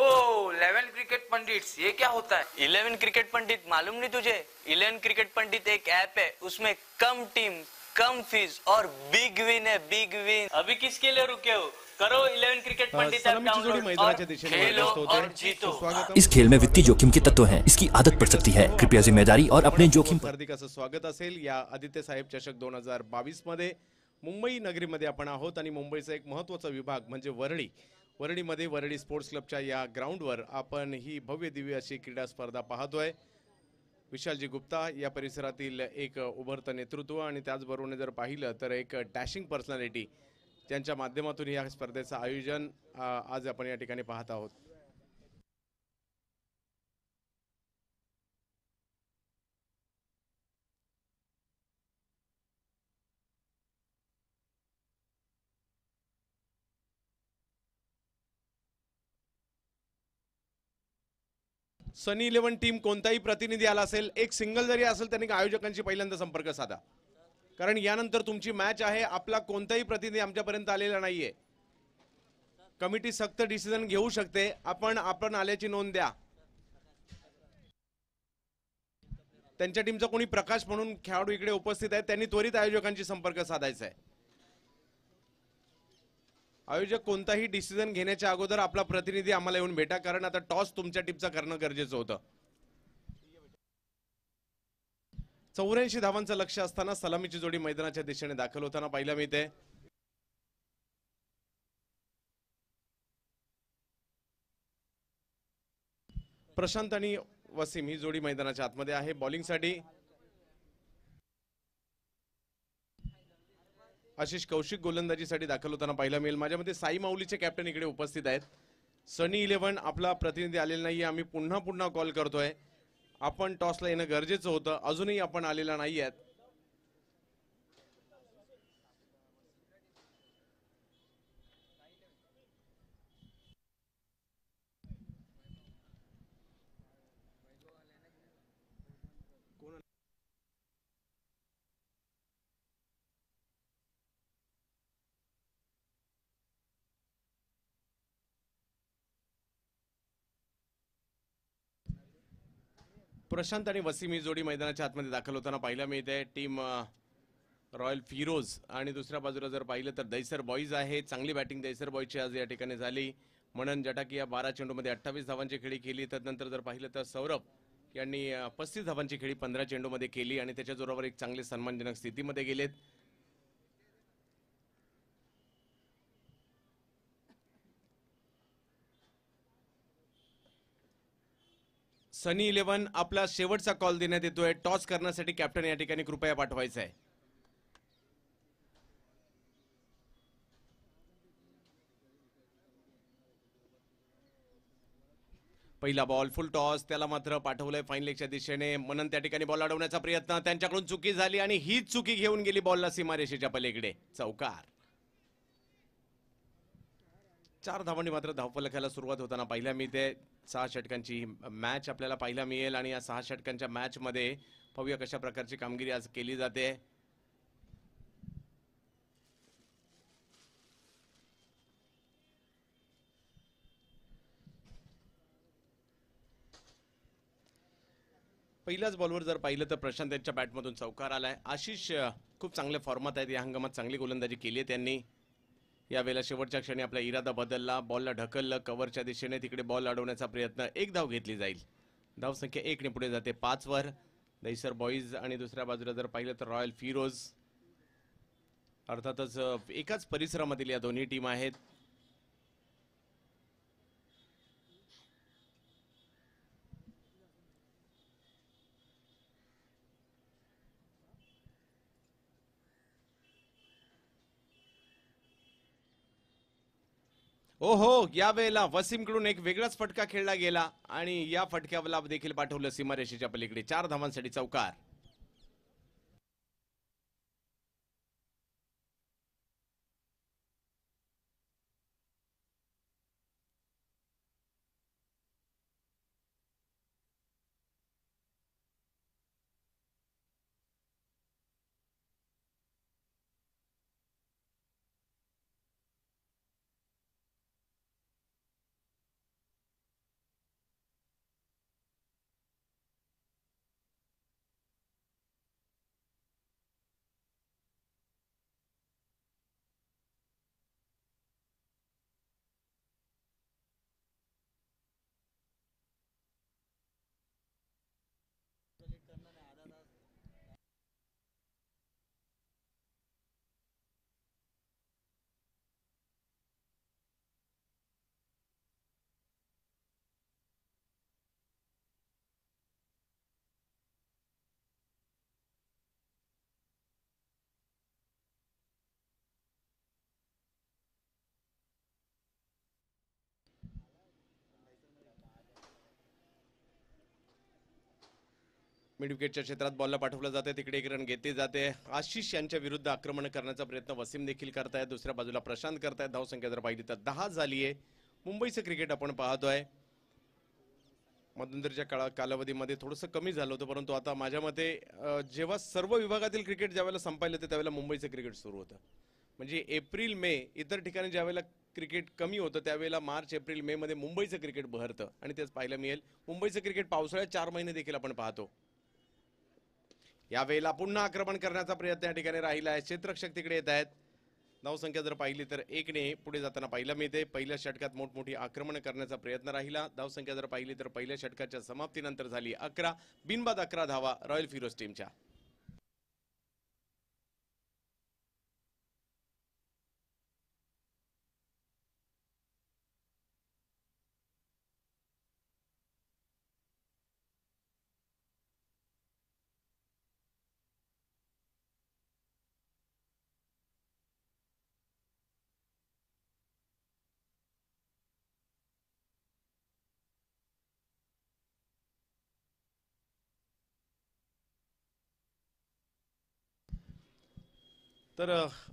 ओ इलेवन क्रिकेट पंडित ये क्या होता है इलेवन क्रिकेट पंडित मालूम नहीं तुझे इलेवन क्रिकेट पंडित एक ऐप है उसमें कम टीम कम फीस और बिग विन है बिग विन अभी किसके लिए रुके हो करो इलेवन क्रिकेट हाँ, पंडित तो तो इस खेल में वित्तीय जोखिम के तत्व हैं इसकी आदत पड़ सकती है कृपया जिम्मेदारी और अपने जोखिम हार्दिकाचं स्वागत या आदित्य साहेब चषक दोन हजार बावीस मध्य मुंबई नगरीमध्ये आपण आहोत मुंबई मुंबईचा एक महत्व विभाग म्हणजे वरणी मध्य वरणी स्पोर्ट्स क्लब या ग्राउंडवर आपण ही भव्य दिव्य अभी क्रीडा स्पर्धा पहात पाहतोय विशालजी गुप्ता या परिसरातील एक उभरतं नेतृत्व आणि त्याचबरोबर जर पाहिलं तर एक डॅशिंग पर्सनॅलिटी त्यांच्या माध्यमातून या स्पर्धेचं आयोजन आज आपण या ठिकाणी पाहत आहोत सनी इलेव्हन टीम कोणताही प्रतिनिधी आला असेल एक सिंगल जरी असेल त्यांनी आयोजकांशी पहिल्यांदा संपर्क साधा कारण यानंतर तुमची मॅच आहे आपला कोणताही प्रतिनिधी आमच्यापर्यंत आलेला नाहीये कमिटी सक्त डिसिजन घेऊ शकते आपण आपण आल्याची नोंद द्या त्यांच्या टीमचा कोणी प्रकाश म्हणून खेळाडू इकडे उपस्थित आहे त्यांनी त्वरित आयोजकांशी संपर्क साधायचा आहे आयोजक कोणताही डिसिजन घेण्याच्या अगोदर आपला प्रतिनिधी आम्हाला येऊन भेटा कारण आता टॉस तुमच्या टीमचा करणं गरजेचं होतं चौऱ्याऐंशी धावांचं लक्ष असताना सलामीची जोडी मैदानाच्या दिशेने दाखल होताना पाहायला मिळते प्रशांत आणि वसीम ही जोडी मैदानाच्या आतमध्ये आहे बॉलिंगसाठी आशिष कौशिक गोलंदाजीसाठी दाखल होताना पाहायला मिळेल माझ्यामध्ये साई माऊलीचे कॅप्टन इकडे उपस्थित आहेत सनी इलेव्हन आपला प्रतिनिधी आलेला नाही आम्ही पुन्हा पुन्हा कॉल करतोय आपण टॉसला येणं गरजेचं होतं अजूनही आपण आलेला नाही आहेत प्रशांत आणि वसीम ही जोडी मैदानाच्या आतमध्ये दाखल होताना पाहिला मिळते टीम रॉयल फिरोज आणि दुसऱ्या बाजूला जर पाहिलं तर दैसर बॉईज आहे चांगली बॅटिंग दैसर बॉईजची आज या ठिकाणी झाली मनन जटाकी या बारा चेंडूमध्ये अठ्ठावीस धावांची खेळी केली तर जर पाहिलं तर सौरभ यांनी पस्तीस धावांची खेळी पंधरा चेंडूमध्ये केली आणि त्याच्या जोरावर एक चांगले सन्मानजनक स्थितीमध्ये गेलेत सनी इलेव्हन आपला शेवटचा कॉल देण्यात येतोय टॉस करण्यासाठी कॅप्टन या ठिकाणी कृपया पाठवायचा आहे पहिला बॉल फुल टॉस त्याला मात्र पाठवलंय फाईन लेगच्या दिशेने मनन त्या ठिकाणी बॉल अडवण्याचा प्रयत्न त्यांच्याकडून चुकी झाली आणि हीच चुकी घेऊन गेली बॉलला सीमारेषेच्या पलीकडे चौकार चार धावांनी मात्र धावफलकाला सुरुवात होताना मी मिळते सहा षटकांची मॅच आपल्याला पाहायला मिळेल आणि या सहा षटकांच्या मॅचमध्ये पाहूया कशा प्रकारची कामगिरी आज केली जाते पहिल्याच बॉलवर जर पाहिलं तर प्रशांत यांच्या बॅटमधून चौकार आलाय आशिष खूप चांगल्या फॉर्मात आहेत या हंगामात चांगली गोलंदाजी केली आहे त्यांनी यावेळेला शेवटच्या क्षणी आपला इरादा बदलला बॉलला ढकललं कव्हरच्या दिशेने तिकडे बॉल अडवण्याचा प्रयत्न एक धाव घेतली जाईल संख्या एकने पुढे जाते पाचवर दहीसर बॉईज आणि दुसऱ्या बाजूला जर पाहिलं तर रॉयल फिरोज अर्थातच एकाच परिसरामधील या दोन्ही टीम आहेत हो हो वसीम वसीमकडून एक वेगळाच फटका खेळला गेला आणि या फटक्याला देखील पाठवलं सीमारेषेच्या पलीकडे चार धावांसाठी चौकार मिडविकेटच्या क्षेत्रात बॉलला पाठवलं जाते तिकडे एक रन घेतली जाते आशिष यांच्या विरुद्ध आक्रमण करण्याचा प्रयत्न वसीम देखील करतायत दुसऱ्या बाजूला प्रशांत करतायत धावसंख्या जर पाहिली तर दहा झाली आहे मुंबईचं क्रिकेट आपण पाहतोय मधुंदरच्या काळा कालावधीमध्ये थोडंसं कमी झालं होतं परंतु आता माझ्या मते जेव्हा सर्व विभागातील क्रिकेट ज्यावेळेला संपायला होते त्यावेळेला मुंबईचं क्रिकेट सुरू होतं म्हणजे एप्रिल मे इतर ठिकाणी ज्यावेळेला क्रिकेट कमी होतं त्यावेळेला मार्च एप्रिल मे मध्ये मुंबईचं क्रिकेट बहरतं आणि तेच पाहायला मिळेल मुंबईचं क्रिकेट पावसाळ्यात चार महिने देखील आपण पाहतो यावेळेला पुन्हा आक्रमण करण्याचा प्रयत्न या ठिकाणी राहिला आहे क्षेत्रक्षक तिकडे येत आहेत धावसंख्या जर पाहिली तर एकने पुढे जाताना पाहायला मिळते पहिल्या षटकात मोठमोठी आक्रमण करण्याचा प्रयत्न राहिला धावसंख्या जर पाहिली तर पहिल्या षटकाच्या समाप्तीनंतर झाली अकरा बिनबाद अकरा धावा रॉयल फिरोज टीमच्या तर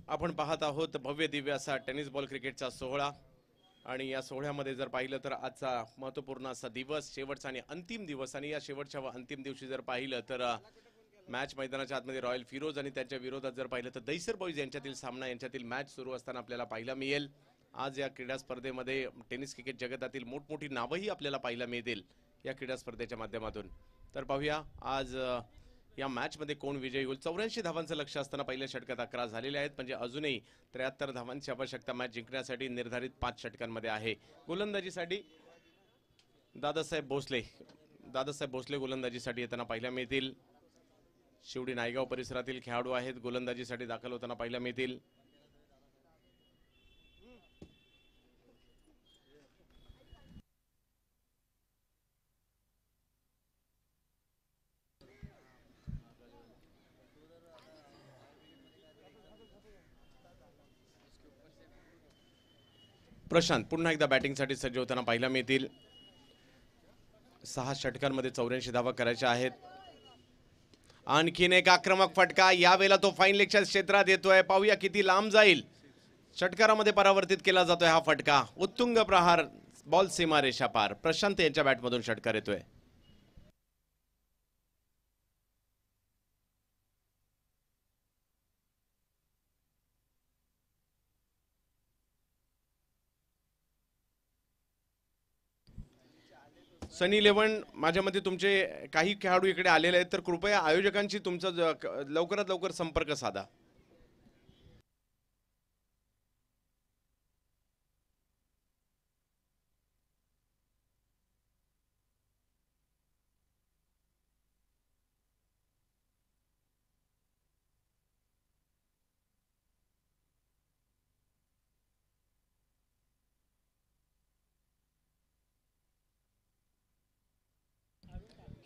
आपण पाहत आहोत भव्य दिव्य असा टेनिस बॉल क्रिकेटचा सोहळा आणि या सोहळ्यामध्ये जर पाहिलं तर आजचा महत्त्वपूर्ण असा दिवस शेवटचा आणि अंतिम दिवस आणि या शेवटच्या व अंतिम दिवशी जर पाहिलं तर मॅच मैदानाच्या आतमध्ये रॉयल फिरोज आणि त्यांच्या विरोधात जर पाहिलं तर दैसर बॉईज यांच्यातील सामना यांच्यातील मॅच सुरू असताना आपल्याला पाहायला मिळेल आज या क्रीडा स्पर्धेमध्ये टेनिस क्रिकेट जगतातील मोठमोठी नावंही आपल्याला पाहायला मिळतील या क्रीडा स्पर्धेच्या माध्यमातून तर पाहूया आज या मॅचमध्ये कोण विजयी होईल चौऱ्याऐंशी धावांचं लक्ष असताना पहिल्या षटकात अकरा झालेले आहेत म्हणजे अजूनही त्र्याहत्तर धावांची आवश्यकता मॅच जिंकण्यासाठी निर्धारित पाच षटकांमध्ये आहे गोलंदाजीसाठी दादासाहेब भोसले दादासाहेब भोसले गोलंदाजीसाठी येताना पाहायला मिळतील शिवडी नायगाव परिसरातील खेळाडू आहेत गोलंदाजीसाठी दाखल होताना पाहायला मिळतील प्रशांत पुन्हा एकदा बॅटिंगसाठी सज्ज होताना पाहायला मिळतील सहा षटकांमध्ये चौऱ्याऐंशी धावा करायचे आहेत आणखीन एक आक्रमक फटका यावेळेला तो फाईन लेगच्या क्षेत्रात येतोय पाहूया किती लांब जाईल षटकारामध्ये परावर्तित केला जातोय हा फटका उत्तुंग प्रहार बॉल सीमारेषा पार प्रशांत यांच्या बॅटमधून षटकार येतोय सनी इलेव्हन माझ्यामध्ये तुमचे काही खेळाडू इकडे आलेले आहेत तर कृपया आयोजकांशी तुमचा लवकरात लवकर संपर्क साधा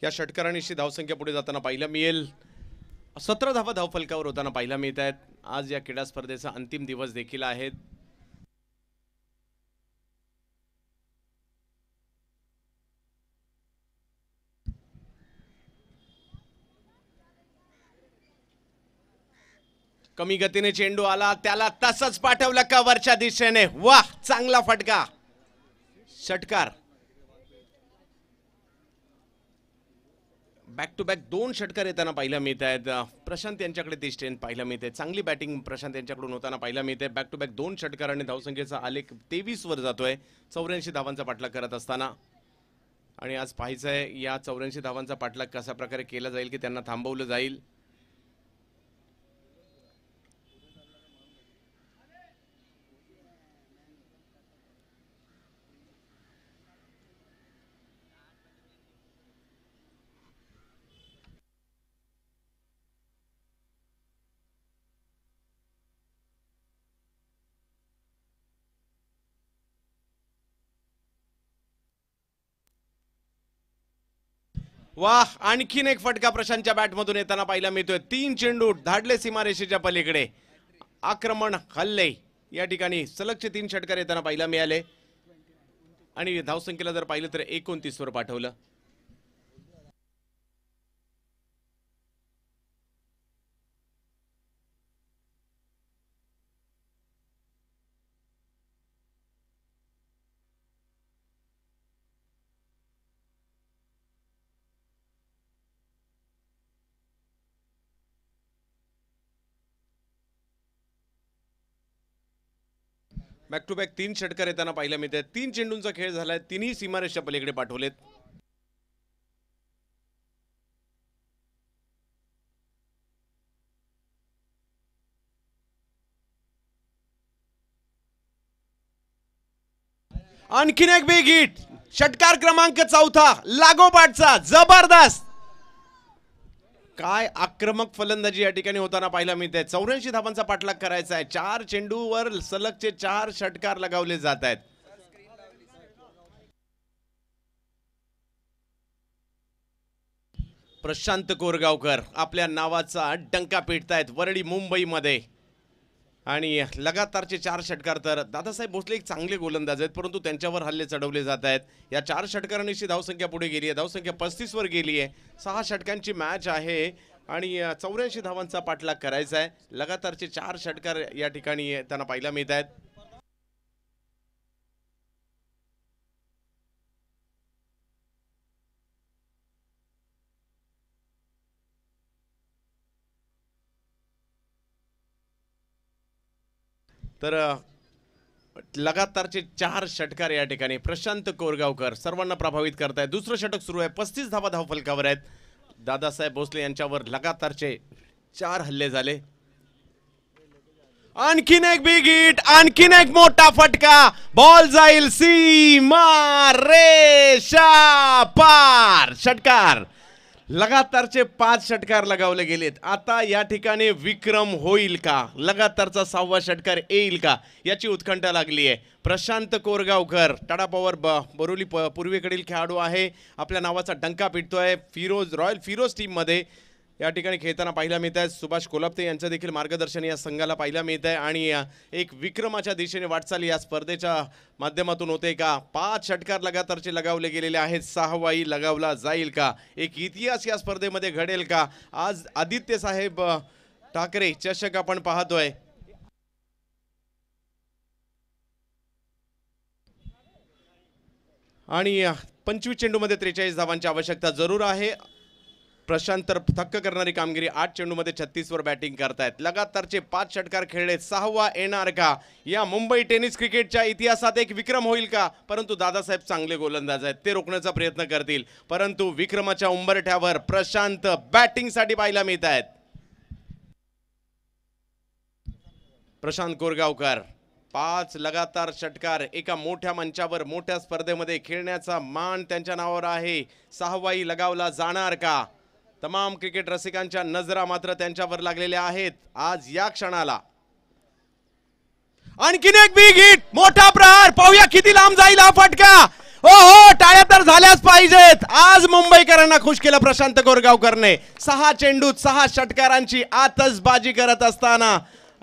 या षटकारांशी धावसंख्या पुढे जाताना पाहायला मिळेल सतरा धावा धावफलकावर होताना पाहायला मिळत आहेत आज या क्रीडा स्पर्धेचा अंतिम दिवस देखील आहेत कमी गतीने चेंडू आला त्याला तसंच पाठवलं का वरच्या दिशेने वा चांगला फटका षटकार बॅक टू बॅक दोन षटकार येताना पाहायला मिळत आहेत प्रशांत यांच्याकडे ती स्ट्रेंथ पाहायला मिळते चांगली बॅटिंग प्रशांत यांच्याकडून होताना पाहायला मिळते बॅक टू बॅक दोन षटकार आणि धावसंख्येचा आलेख तेवीसवर जातोय चौऱ्याऐंशी धावांचा पाठलाग करत असताना आणि आज पाहायचं आहे या चौऱ्याऐंशी धावांचा पाठलाग कशा प्रकारे केला जाईल की त्यांना थांबवलं जाईल वा आणखीन एक फटका प्रशांतच्या बॅटमधून येताना पाहायला मिळतोय तीन चेंडू धाडले सीमारेषेच्या पलीकडे आक्रमण हल्ले या ठिकाणी सलगचे तीन षटकार येताना पाहायला मिळाले आणि धावसंख्येला जर पाहिलं तर वर पाठवलं बॅक टू बॅक तीन षटकार येताना मी मिळतात तीन चेंडूंचा खेळ झालाय तिन्ही सीमारेषा पलीकडे पाठवलेत आणखीन एक बेगीट षटकार क्रमांक चौथा लागोपाठचा जबरदस्त काय आक्रमक फलंदाजी या ठिकाणी होताना पाहायला मिळते चौऱ्याऐंशी धावांचा पाठलाग करायचा आहे चार चेंडूवर सलगचे चार षटकार लगावले जात आहेत प्रशांत कोरगावकर आपल्या नावाचा डंका पेटतायत वरळी मुंबईमध्ये आणि लगातारचे चार षटकार तर दादासाहेब भोसले एक चांगले गोलंदाज आहेत परंतु त्यांच्यावर हल्ले चढवले जात आहेत या चार षटकारांनीशी धावसंख्या पुढे गेली आहे धावसंख्या पस्तीसवर गेली आहे सहा षटकांची मॅच आहे आणि चौऱ्याऐंशी धावांचा पाठलाग करायचा आहे लगातारचे चार षटकार या ठिकाणी त्यांना पाहायला मिळत आहेत तर लगातारचे चार षटकार या ठिकाणी प्रशांत कोरगावकर सर्वांना प्रभावित करताय दुसरं षटक सुरू आहे पस्तीस धावा फलकावर आहेत दादासाहेब भोसले यांच्यावर लगातारचे चार हल्ले झाले आणखीन एक बिग हिट आणखीन एक मोठा फटका बॉल जाईल सीमा रे पार षटकार लगातारचे पाच षटकार लगावले गेलेत आता या ठिकाणी विक्रम होईल का लगातारचा सहावा षटकार येईल का याची उत्कंठा लागली आहे प्रशांत कोरगावकर टाटा पॉवर ब बरोली प पूर्वेकडील खेळाडू आहे आपल्या नावाचा डंका आहे फिरोज रॉयल फिरोज टीममध्ये या ठिकाणी खेळताना पाहायला मिळत आहे सुभाष कोलापते यांचं देखील मार्गदर्शन या संघाला पाहायला मिळत आहे आणि एक विक्रमाच्या दिशेने वाटचाल या स्पर्धेच्या माध्यमातून होते का पाच षटकार लगातारचे लगावले गेलेले आहेत सहावाई लगावला जाईल का एक इतिहास या स्पर्धेमध्ये घडेल का आज आदित्य साहेब ठाकरे चषक आपण पाहतोय आणि पंचवीस चेंडूमध्ये त्रेचाळीस धावांची आवश्यकता जरूर आहे प्रशांत तर थक्क करणारी कामगिरी आठ चेंडूमध्ये छत्तीसवर बॅटिंग करतायत लगातारचे पाच षटकार खेळले सहावा येणार का या मुंबई टेनिस क्रिकेटच्या इतिहासात एक विक्रम होईल का परंतु दादासाहेब चांगले गोलंदाज आहेत ते रोखण्याचा प्रयत्न करतील परंतु विक्रमाच्या उंबरठ्यावर प्रशांत बॅटिंगसाठी पाहायला मिळत आहेत प्रशांत कोरगावकर पाच लगातार षटकार एका मोठ्या मंचावर मोठ्या स्पर्धेमध्ये खेळण्याचा मान त्यांच्या नावावर आहे सहावाई लगावला जाणार का तमाम क्रिकेट रसिकांच्या नजरा मात्र त्यांच्यावर लागलेल्या आहेत आज या क्षणाला आणखीन एक बिग हिट मोठा प्रहार पाहूया किती लांब जाईल हा फटका हो हो टाळ्या तर झाल्याच पाहिजेत आज मुंबईकरांना खुश केलं प्रशांत कोरगावकरने सहा चेंडूत सहा षटकारांची आतसबाजी करत असताना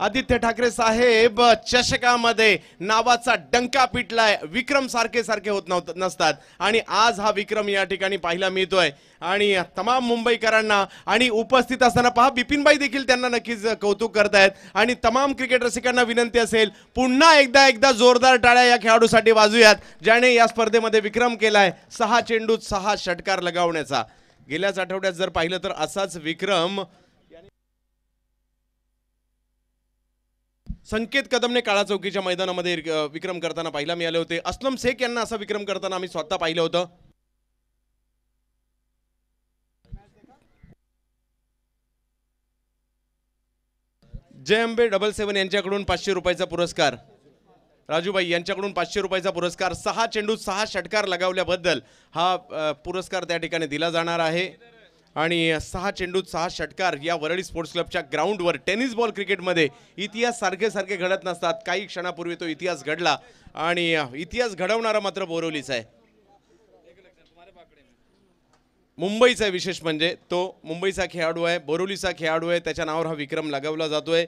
आदित्य ठाकरे साहेब चषकामध्ये नावाचा डंका पिटलाय विक्रम सारखे सारखे होत नव्हत नसतात आणि आज हा विक्रम या ठिकाणी पाहायला मिळतोय आणि तमाम मुंबईकरांना आणि उपस्थित असताना पहा बिपिनबाई देखील त्यांना नक्कीच कौतुक करतायत आणि तमाम क्रिकेट रसिकांना विनंती असेल पुन्हा एकदा एकदा जोरदार टाळ्या या खेळाडूसाठी वाजूयात ज्याने या स्पर्धेमध्ये विक्रम केलाय सहा चेंडूत सहा षटकार लगावण्याचा गेल्याच आठवड्यात जर पाहिलं तर असाच विक्रम संकेत कदमने काळा चौकीच्या मैदानामध्ये विक्रम करताना पाहायला मिळाले होते असलम शेख यांना असा विक्रम करताना आम्ही स्वतः पाहिलं होतं जय अंबे डबल सेवन यांच्याकडून पाचशे रुपयाचा पुरस्कार राजूबाई यांच्याकडून पाचशे रुपयाचा पुरस्कार सहा चेंडू सहा षटकार लगावल्याबद्दल हा पुरस्कार त्या ठिकाणी दिला जाणार आहे आणि सहा चेंडूत सहा षटकार या वरळी स्पोर्ट्स क्लबच्या ग्राउंडवर टेनिस बॉल क्रिकेटमध्ये इतिहास सारखे सारखे घडत नसतात काही क्षणापूर्वी तो इतिहास घडला आणि इतिहास घडवणारा मात्र बोरवलीचा आहे मुंबईचा विशेष म्हणजे तो मुंबईचा खेळाडू आहे बोरवलीचा खेळाडू आहे त्याच्या नावावर हा विक्रम लगावला जातोय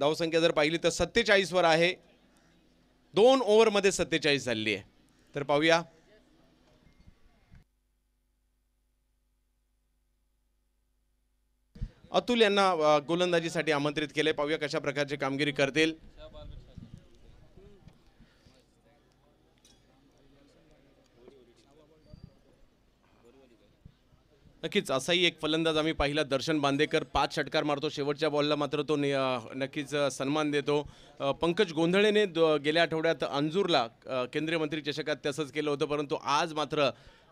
धावसंख्या जर पाहिली तर सत्तेचाळीसवर आहे दोन ओव्हरमध्ये सत्तेचाळीस झाली आहे तर पाहूया अतुल यांना गोलंदाजीसाठी आमंत्रित केले पाहूया कशा प्रकारची कामगिरी करतील नक्कीच असाही एक फलंदाज आम्ही पाहिला दर्शन बांदेकर पाच षटकार मारतो शेवटच्या बॉलला मात्र तो नक्कीच सन्मान देतो पंकज गोंधळेने गेल्या आठवड्यात अंजूरला केंद्रीय मंत्री चषकात तसंच केलं होतं परंतु आज मात्र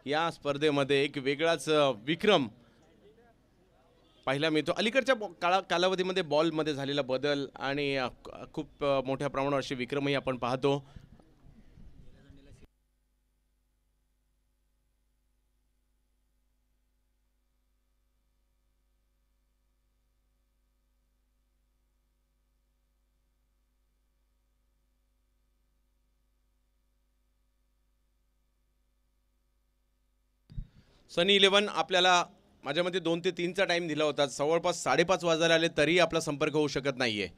या स्पर्धेमध्ये एक वेगळाच विक्रम पाहायला मिळतो अलीकडच्या काळा कालावधीमध्ये बॉलमध्ये झालेला बदल आणि खूप मोठ्या प्रमाणावर असे विक्रमही आपण पाहतो सनी इलेवन आपल्याला माझ्या मते दोन ते तीनचा टाइम दिला होता जवळपास साडेपाच वाजायला आले तरी आपला संपर्क होऊ शकत नाहीये आहे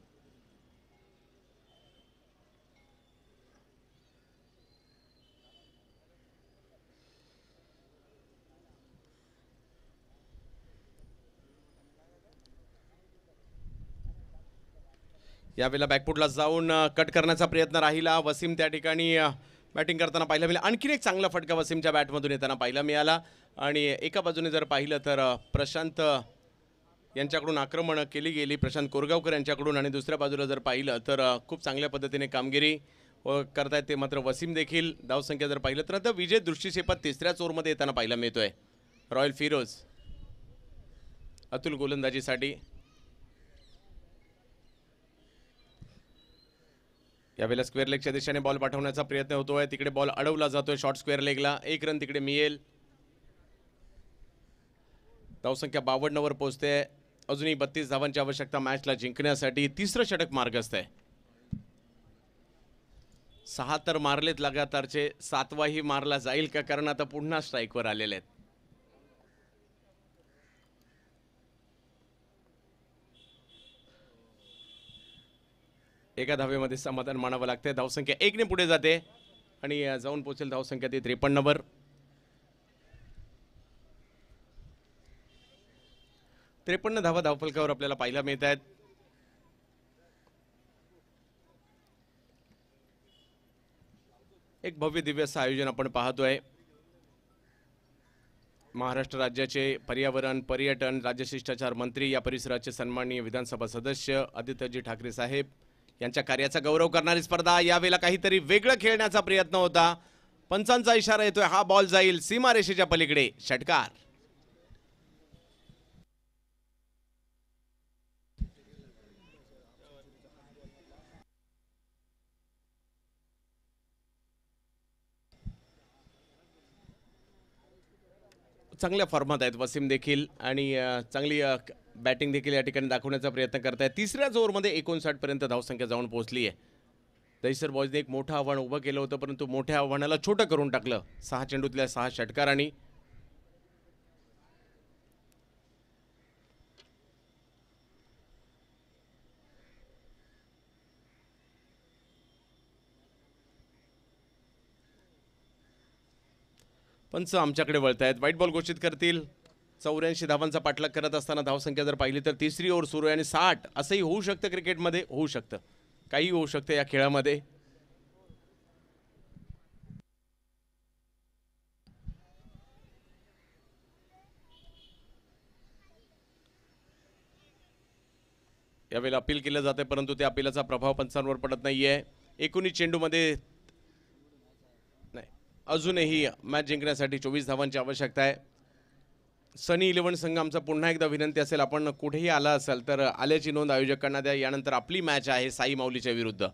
यावेळेला बॅकफुटला जाऊन कट करण्याचा प्रयत्न राहिला वसीम त्या ठिकाणी बॅटिंग करताना पाहिला मिळाला आणखीन एक चांगला फटका वसीमच्या बॅटमधून येताना पाहिला मिळाला आणि एका बाजूने जर पाहिलं तर प्रशांत यांच्याकडून आक्रमणं केली गेली प्रशांत कोरगावकर यांच्याकडून आणि दुसऱ्या बाजूला जर पाहिलं तर खूप चांगल्या पद्धतीने कामगिरी करता ते मात्र वसीम देखील धावसंख्या जर पाहिलं तर आता विजय दृष्टीक्षेपात तिसऱ्या चोरमध्ये येताना पाहायला मिळतोय रॉयल फिरोज अतुल गोलंदाजीसाठी यावेळेला स्क्वेअर लेगच्या दिशेने बॉल पाठवण्याचा प्रयत्न होतोय तिकडे बॉल अडवला जातोय शॉर्ट स्क्वेअर लेगला एक रन तिकडे मिळेल धावसंख्या बावन्नवर पोहोचते अजूनही बत्तीस धावांची आवश्यकता मॅचला जिंकण्यासाठी तिसरं षटक मार्ग असतंय सहा तर मारलेत लगातारचे सातवाही मारला जाईल का कारण आता पुन्हा स्ट्राईकवर आलेले आहेत एका धावेमध्ये समाधान मानावं लागतंय धावसंख्या एकने पुढे जाते आणि जाऊन पोचेल धावसंख्या ती त्रेपन्नवर त्रेपन्न धावा धावफलकावर आपल्याला पाहायला मिळत आहेत एक भव्य असं आयोजन आपण पाहतोय महाराष्ट्र राज्याचे पर्यावरण पर्यटन राज्य शिष्टाचार मंत्री या परिसराचे सन्माननीय विधानसभा सदस्य आदित्यजी ठाकरे साहेब यांच्या कार्याचा गौरव करणारी स्पर्धा यावेळेला काहीतरी वेगळं खेळण्याचा प्रयत्न होता पंचांचा इशारा येतोय हा बॉल जाईल सीमारेषेच्या पलीकडे षटकार चांगल्या फॉर्मात आहेत वसीम देखील आणि चांगली बॅटिंग देखील या ठिकाणी दाखवण्याचा प्रयत्न करत आहेत तिसऱ्याच ओव्हरमध्ये एकोणसाठपर्यंत धावसंख्या जाऊन पोहोचली आहे दहीसर बॉयजने एक मोठं आव्हान उभं केलं होतं परंतु मोठ्या आव्हानाला छोटं करून टाकलं सहा चेंडूतल्या सहा षटकारांनी पंच आमच्याकडे आहेत वाईट बॉल घोषित करतील चौऱ्याऐंशी धावांचा पाठलाग करत असताना धावसंख्या जर पाहिली तर तिसरी ओव्हर सुरू आहे आणि साठ असंही होऊ शकतं क्रिकेटमध्ये होऊ शकतं काही होऊ शकतं या खेळामध्ये यावेळेला अपील केलं जाते परंतु त्या अपिलाचा प्रभाव पंचांवर पडत नाही आहे एकोणीस चेंडूमध्ये अजूनही मॅच जिंकण्यासाठी चोवीस धावांची आवश्यकता आहे सनी इलेव्हन संघ आमचा पुन्हा एकदा विनंती असेल आपण कुठेही आला असाल तर आल्याची नोंद आयोजकांना द्या यानंतर आपली मॅच आहे साई माऊलीच्या विरुद्ध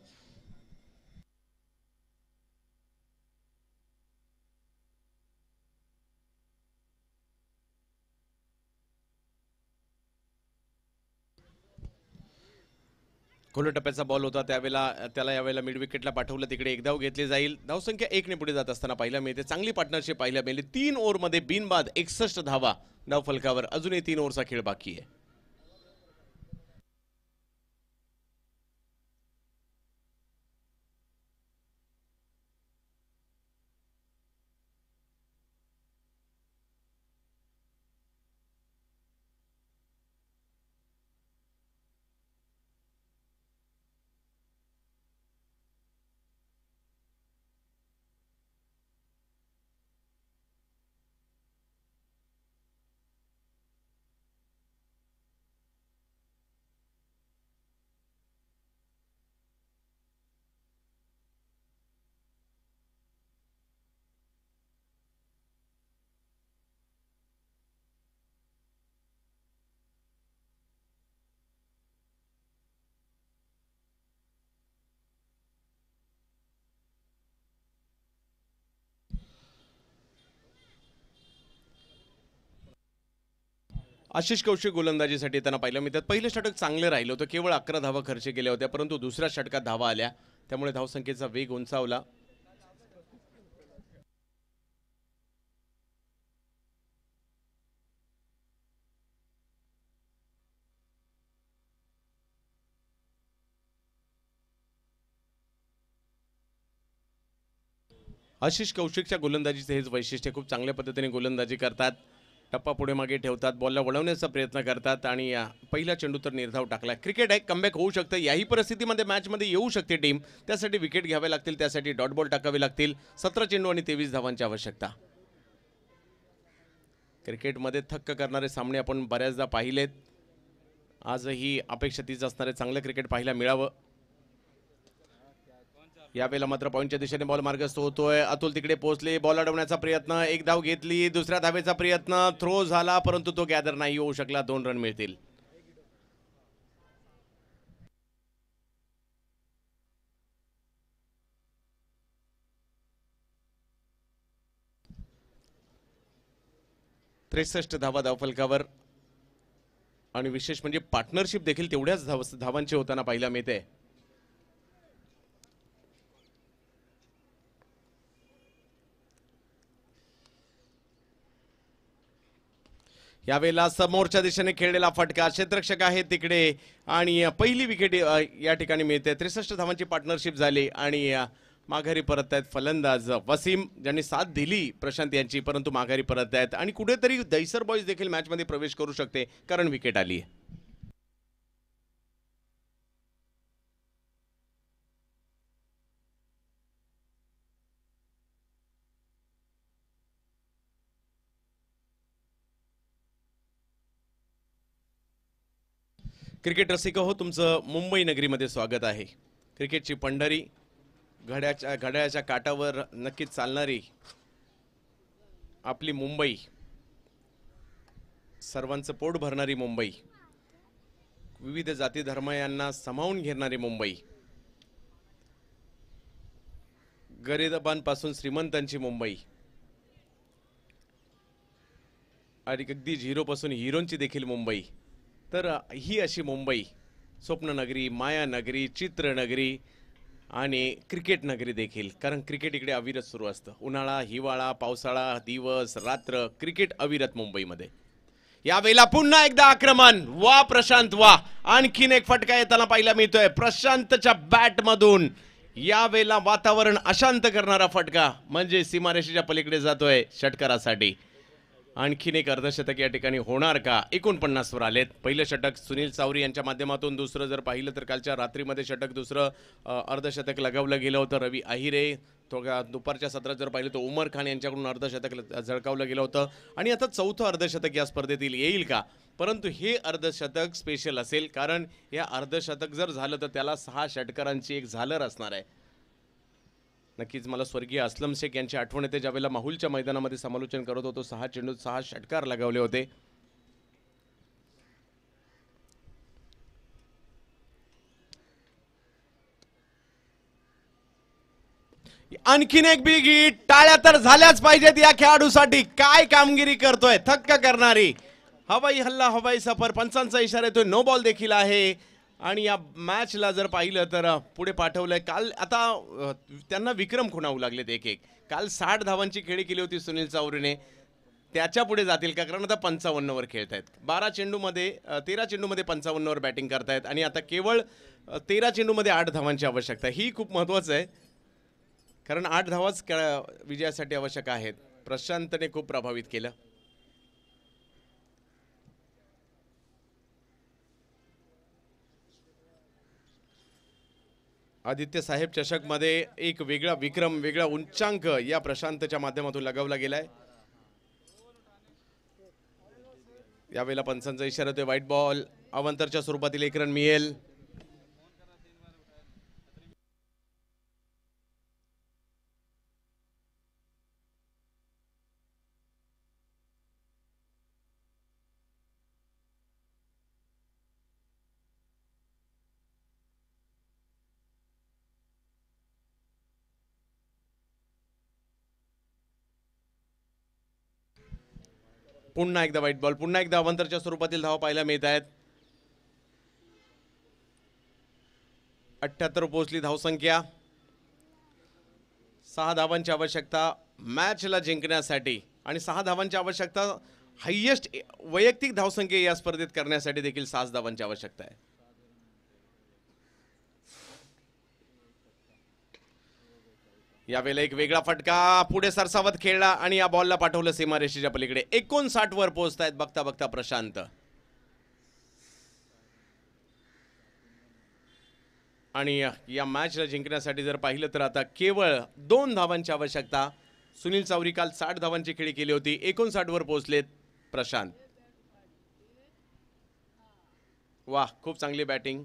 खोलो टप्प्याचा बॉल होता त्यावेळेला त्याला यावेळेला मिड विकेटला पाठवलं तिकडे एक धाव घेतले जाईल धावसंख्या एकने पुढे जात असताना पाहिल्या मिळते चांगली पार्टनरशिप पाहिल्या मिळते तीन ओव्हरमध्ये बिनबाद एकसष्ट धावा धावफलकावर अजूनही तीन ओव्हरचा खेळ बाकी आहे आशिष कौशिक गोलंदाजीसाठी त्यांना पाहिलं मी त्यात पहिलं षटक चांगलं राहिलं होतं केवळ अकरा धावा खर्च केल्या होत्या परंतु दुसऱ्या षटकात धावा आल्या त्यामुळे धावसंख्येचा वेग उंचावला आशिष कौशिकच्या गोलंदाजीचं हेच वैशिष्ट्य खूप चांगल्या पद्धतीने गोलंदाजी करतात टप्पा पुढे मागे ठेवतात बॉलला वळवण्याचा प्रयत्न करतात आणि पहिला चेंडू तर निर्धाव टाकला क्रिकेट आहे कमबॅक होऊ शकतं याही परिस्थितीमध्ये मॅचमध्ये येऊ शकते टीम त्यासाठी विकेट घ्यावे लागतील त्यासाठी डॉट बॉल टाकावे लागतील सतरा चेंडू आणि तेवीस धावांची आवश्यकता क्रिकेटमध्ये थक्क करणारे सामने आपण बऱ्याचदा पाहिलेत आजही अपेक्षा तीच असणारे चांगलं क्रिकेट पाहायला मिळावं यावेळेला मात्र पॉईंटच्या दिशेने बॉल मार्गस्थ होतोय अतुल तिकडे पोहोचले बॉल अडवण्याचा प्रयत्न एक धाव घेतली दुसऱ्या धावेचा प्रयत्न थ्रो झाला परंतु तो गॅदर नाही होऊ शकला दोन रन मिळतील त्रेसष्ट धावा धावफलकावर आणि विशेष म्हणजे पार्टनरशिप देखील तेवढ्याच धाव धावांची होताना पाहायला मिळते यावेळेला समोरच्या दिशेने खेळलेला फटका क्षेत्रक्षक आहे तिकडे आणि पहिली विकेट या ठिकाणी मिळते त्रेसष्ट धावांची पार्टनरशिप झाली आणि माघारी परत आहेत फलंदाज वसीम ज्यांनी साथ दिली प्रशांत यांची परंतु माघारी परत आहेत आणि कुठेतरी दैसर बॉईज देखील मॅचमध्ये प्रवेश करू शकते कारण विकेट आली क्रिकेट रसिक हो तुमचं मुंबई नगरीमध्ये स्वागत आहे क्रिकेटची पंढरी घड्याच्या घड्याळाच्या काटावर नक्कीच चालणारी आपली मुंबई सर्वांचं पोट भरणारी मुंबई विविध जाती धर्म यांना सामावून घेणारी मुंबई गरिदबांपासून श्रीमंतांची मुंबई आणि अगदी झिरोपासून हिरोंची देखील मुंबई तर ही अशी मुंबई स्वप्ननगरी मायानगरी चित्रनगरी आणि क्रिकेट नगरी देखील कारण क्रिकेट इकडे अविरत सुरू असतं उन्हाळा हिवाळा पावसाळा दिवस रात्र क्रिकेट अविरत मुंबईमध्ये यावेळेला पुन्हा एकदा आक्रमण वा प्रशांत वा आणखीन एक फटका येताना पाहायला मिळतोय प्रशांतच्या बॅटमधून यावेळेला वातावरण अशांत करणारा फटका म्हणजे सीमारेषेच्या पलीकडे जातोय षटकारासाठी आणखीन एक अर्धशतक या ठिकाणी होणार का एकोणपन्नासवर आलेत पहिलं षटक सुनील सावरी यांच्या माध्यमातून दुसरं जर पाहिलं तर कालच्या रात्रीमध्ये षटक दुसरं अर्धशतक लगावलं गेलं होतं रवी आहिरे थोड्या दुपारच्या सत्रात जर पाहिलं तर उमर खान यांच्याकडून अर्धशतक झळकावलं गेलं होतं आणि आता चौथं अर्धशतक या स्पर्धेतील येईल का परंतु हे अर्धशतक स्पेशल असेल कारण या अर्धशतक जर झालं तर त्याला सहा षटकरांची एक झालर असणार आहे नक्कीच मला स्वर्गीय असलम शेख यांची आठवण येते ज्यावेळेला माहुलच्या मैदानामध्ये समालोचन करत होतो सहा चेंडूत सहा षटकार लगावले होते आणखीन एक बिग हिट टाळ्या तर झाल्याच पाहिजेत या खेळाडूसाठी काय कामगिरी करतोय थक्क करणारी हवाई हल्ला हवाई सफर पंचांचा इशारा येतोय नो बॉल देखील आहे आणि या मॅचला जर पाहिलं तर पुढे पाठवलं आहे काल आता त्यांना विक्रम खुणावू लागलेत एक एक काल साठ धावांची खेळी केली होती सुनील चावरीने त्याच्या पुढे जातील का कारण आता पंचावन्नवर खेळत आहेत बारा चेंडूमध्ये तेरा चेंडूमध्ये पंचावन्नवर बॅटिंग करतायत आणि आता केवळ तेरा चेंडूमध्ये आठ धावांची आवश्यकता ही खूप महत्त्वाचं आहे कारण आठ धावाच विजयासाठी आवश्यक आहेत प्रशांतने खूप प्रभावित केलं आदित्य साहेब चषक मध्ये एक वेगळा विक्रम वेगळा उंचांक या प्रशांतच्या माध्यमातून लगावला गेलाय यावेळेला पंचांचा इशारा होतोय व्हाईट बॉल अवंतरच्या स्वरूपातील एक रन मिळेल पुन्हा एकदा व्हाईट बॉल पुन्हा एकदा अवंतरच्या स्वरूपातील धावा पाहायला मिळत आहेत अठ्ठ्याहत्तर पोहोचली धावसंख्या सहा धावांची आवश्यकता मॅचला जिंकण्यासाठी आणि सहा धावांची आवश्यकता हायेस्ट वैयक्तिक धावसंख्या या स्पर्धेत करण्यासाठी देखील सहा धावांची आवश्यकता आहे यावेळेला एक वेगळा फटका पुढे सरसावत खेळला आणि या बॉलला पाठवलं सीमारेषेच्या पलीकडे एकोणसाठ वर पोहोचतायत बघता बघता प्रशांत आणि या मॅचला जिंकण्यासाठी जर पाहिलं तर आता केवळ दोन धावांची आवश्यकता सुनील चौरी काल साठ धावांची खेळी केली होती वर पोहोचलेत प्रशांत वा खूप चांगली बॅटिंग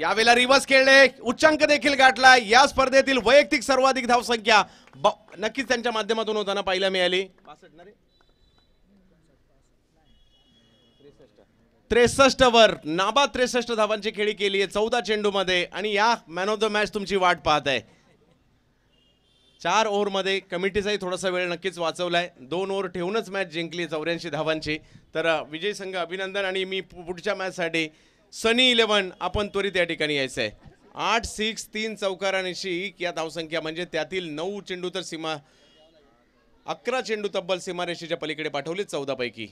यावेळेला रिवर्स खेळले उच्चांक देखील गाठला या स्पर्धेतील वैयक्तिक सर्वाधिक धावसंख्या नक्कीच त्यांच्या माध्यमातून होताना पाहायला मिळाली त्रेसष्ट वर नाबा त्रेसष्ट धावांची खेळी केली आहे चौदा चेंडूमध्ये आणि या मॅन ऑफ द मॅच तुमची वाट पाहत आहे चार ओव्हरमध्ये कमिटीचाही थोडासा वेळ नक्कीच वाचवलाय दोन ओव्हर ठेवूनच मॅच जिंकली चौऱ्याऐंशी धावांची तर विजय संघ अभिनंदन आणि मी पुढच्या मॅचसाठी सनी इलेवन आपण त्वरित या ठिकाणी यायचं आहे आठ सिक्स तीन चौकारांशी या धावसंख्या म्हणजे त्यातील नऊ चेंडू तर सीमा अकरा चेंडू तब्बल सीमारेषेच्या पलीकडे पाठवले पैकी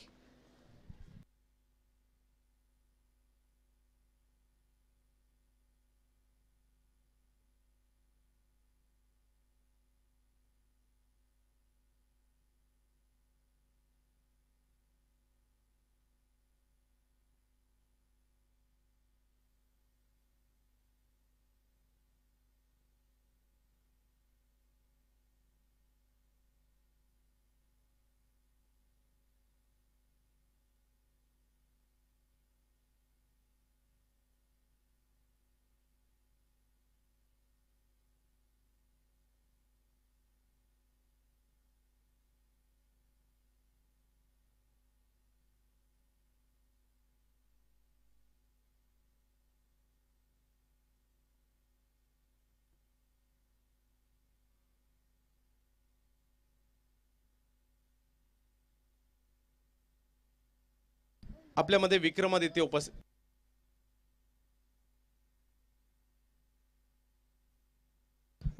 आपल्यामध्ये विक्रमादित्य उपस्थित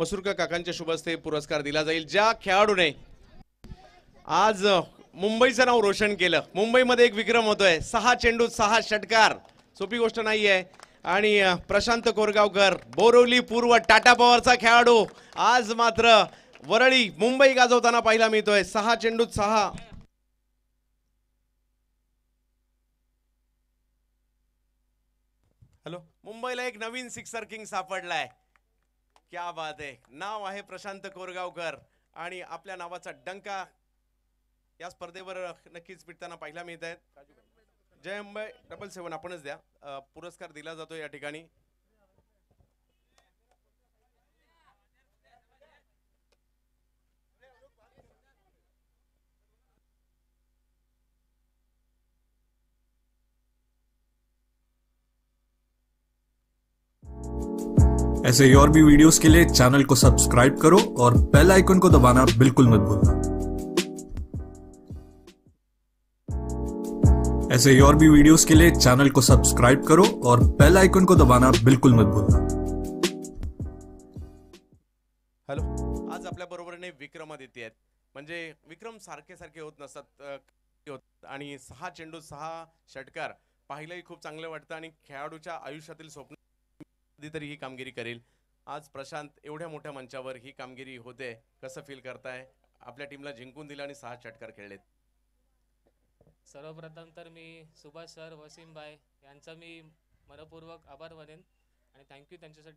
मसुरका काकांच्या शुभ पुरस्कार दिला जाईल ज्या खेळाडूने आज मुंबईचं नाव रोशन केलं मुंबईमध्ये एक विक्रम होतोय सहा चेंडू सहा षटकार सोपी गोष्ट नाही आहे आणि प्रशांत कोरगावकर बोरवली पूर्व टाटा पॉवरचा खेळाडू आज मात्र वरळी मुंबई गाजवताना पाहिला मिळतोय सहा चेंडूत सहा मुंबईला एक नवीन सिक्सर किंग सापडलाय क्या बात आहे नाव आहे प्रशांत कोरगावकर आणि आपल्या नावाचा डंका या स्पर्धेवर नक्कीच पिटताना पाहिला मिळत आहेत जय मुंबई डबल सेवन आपणच द्या पुरस्कार दिला जातो या ठिकाणी ऐसे और भी वीडियोस के लिए चैनल को सब्सक्राइब करो और बेल आइकन को दबाना बिल्कुल मत भूलना ऐसे और भी वीडियोस के लिए चैनल को सब्सक्राइब करो और बेल आइकन को दबाना बिल्कुल मत भूलना हॅलो आज आपल्या विक्रम विक्रमादित्य आहेत म्हणजे विक्रम सारखे सारखे होत नसतात होत आणि सहा चेंडू सहा षटकार पाहिलंही खूप चांगलं वाटतं आणि खेळाडूच्या आयुष्यातील स्वप्न कधीतरी ही कामगिरी करेल आज प्रशांत एवढ्या मोठ्या मंचावर ही कामगिरी होते कसं फील करताय आपल्या टीमला जिंकून दिलं आणि सहा षटकार खेळलेत सर्वप्रथम तर मी सुभाष सर वसीम भाई यांचा मी मनपूर्वक आभार मानेन आणि थँक्यू त्यांच्यासाठी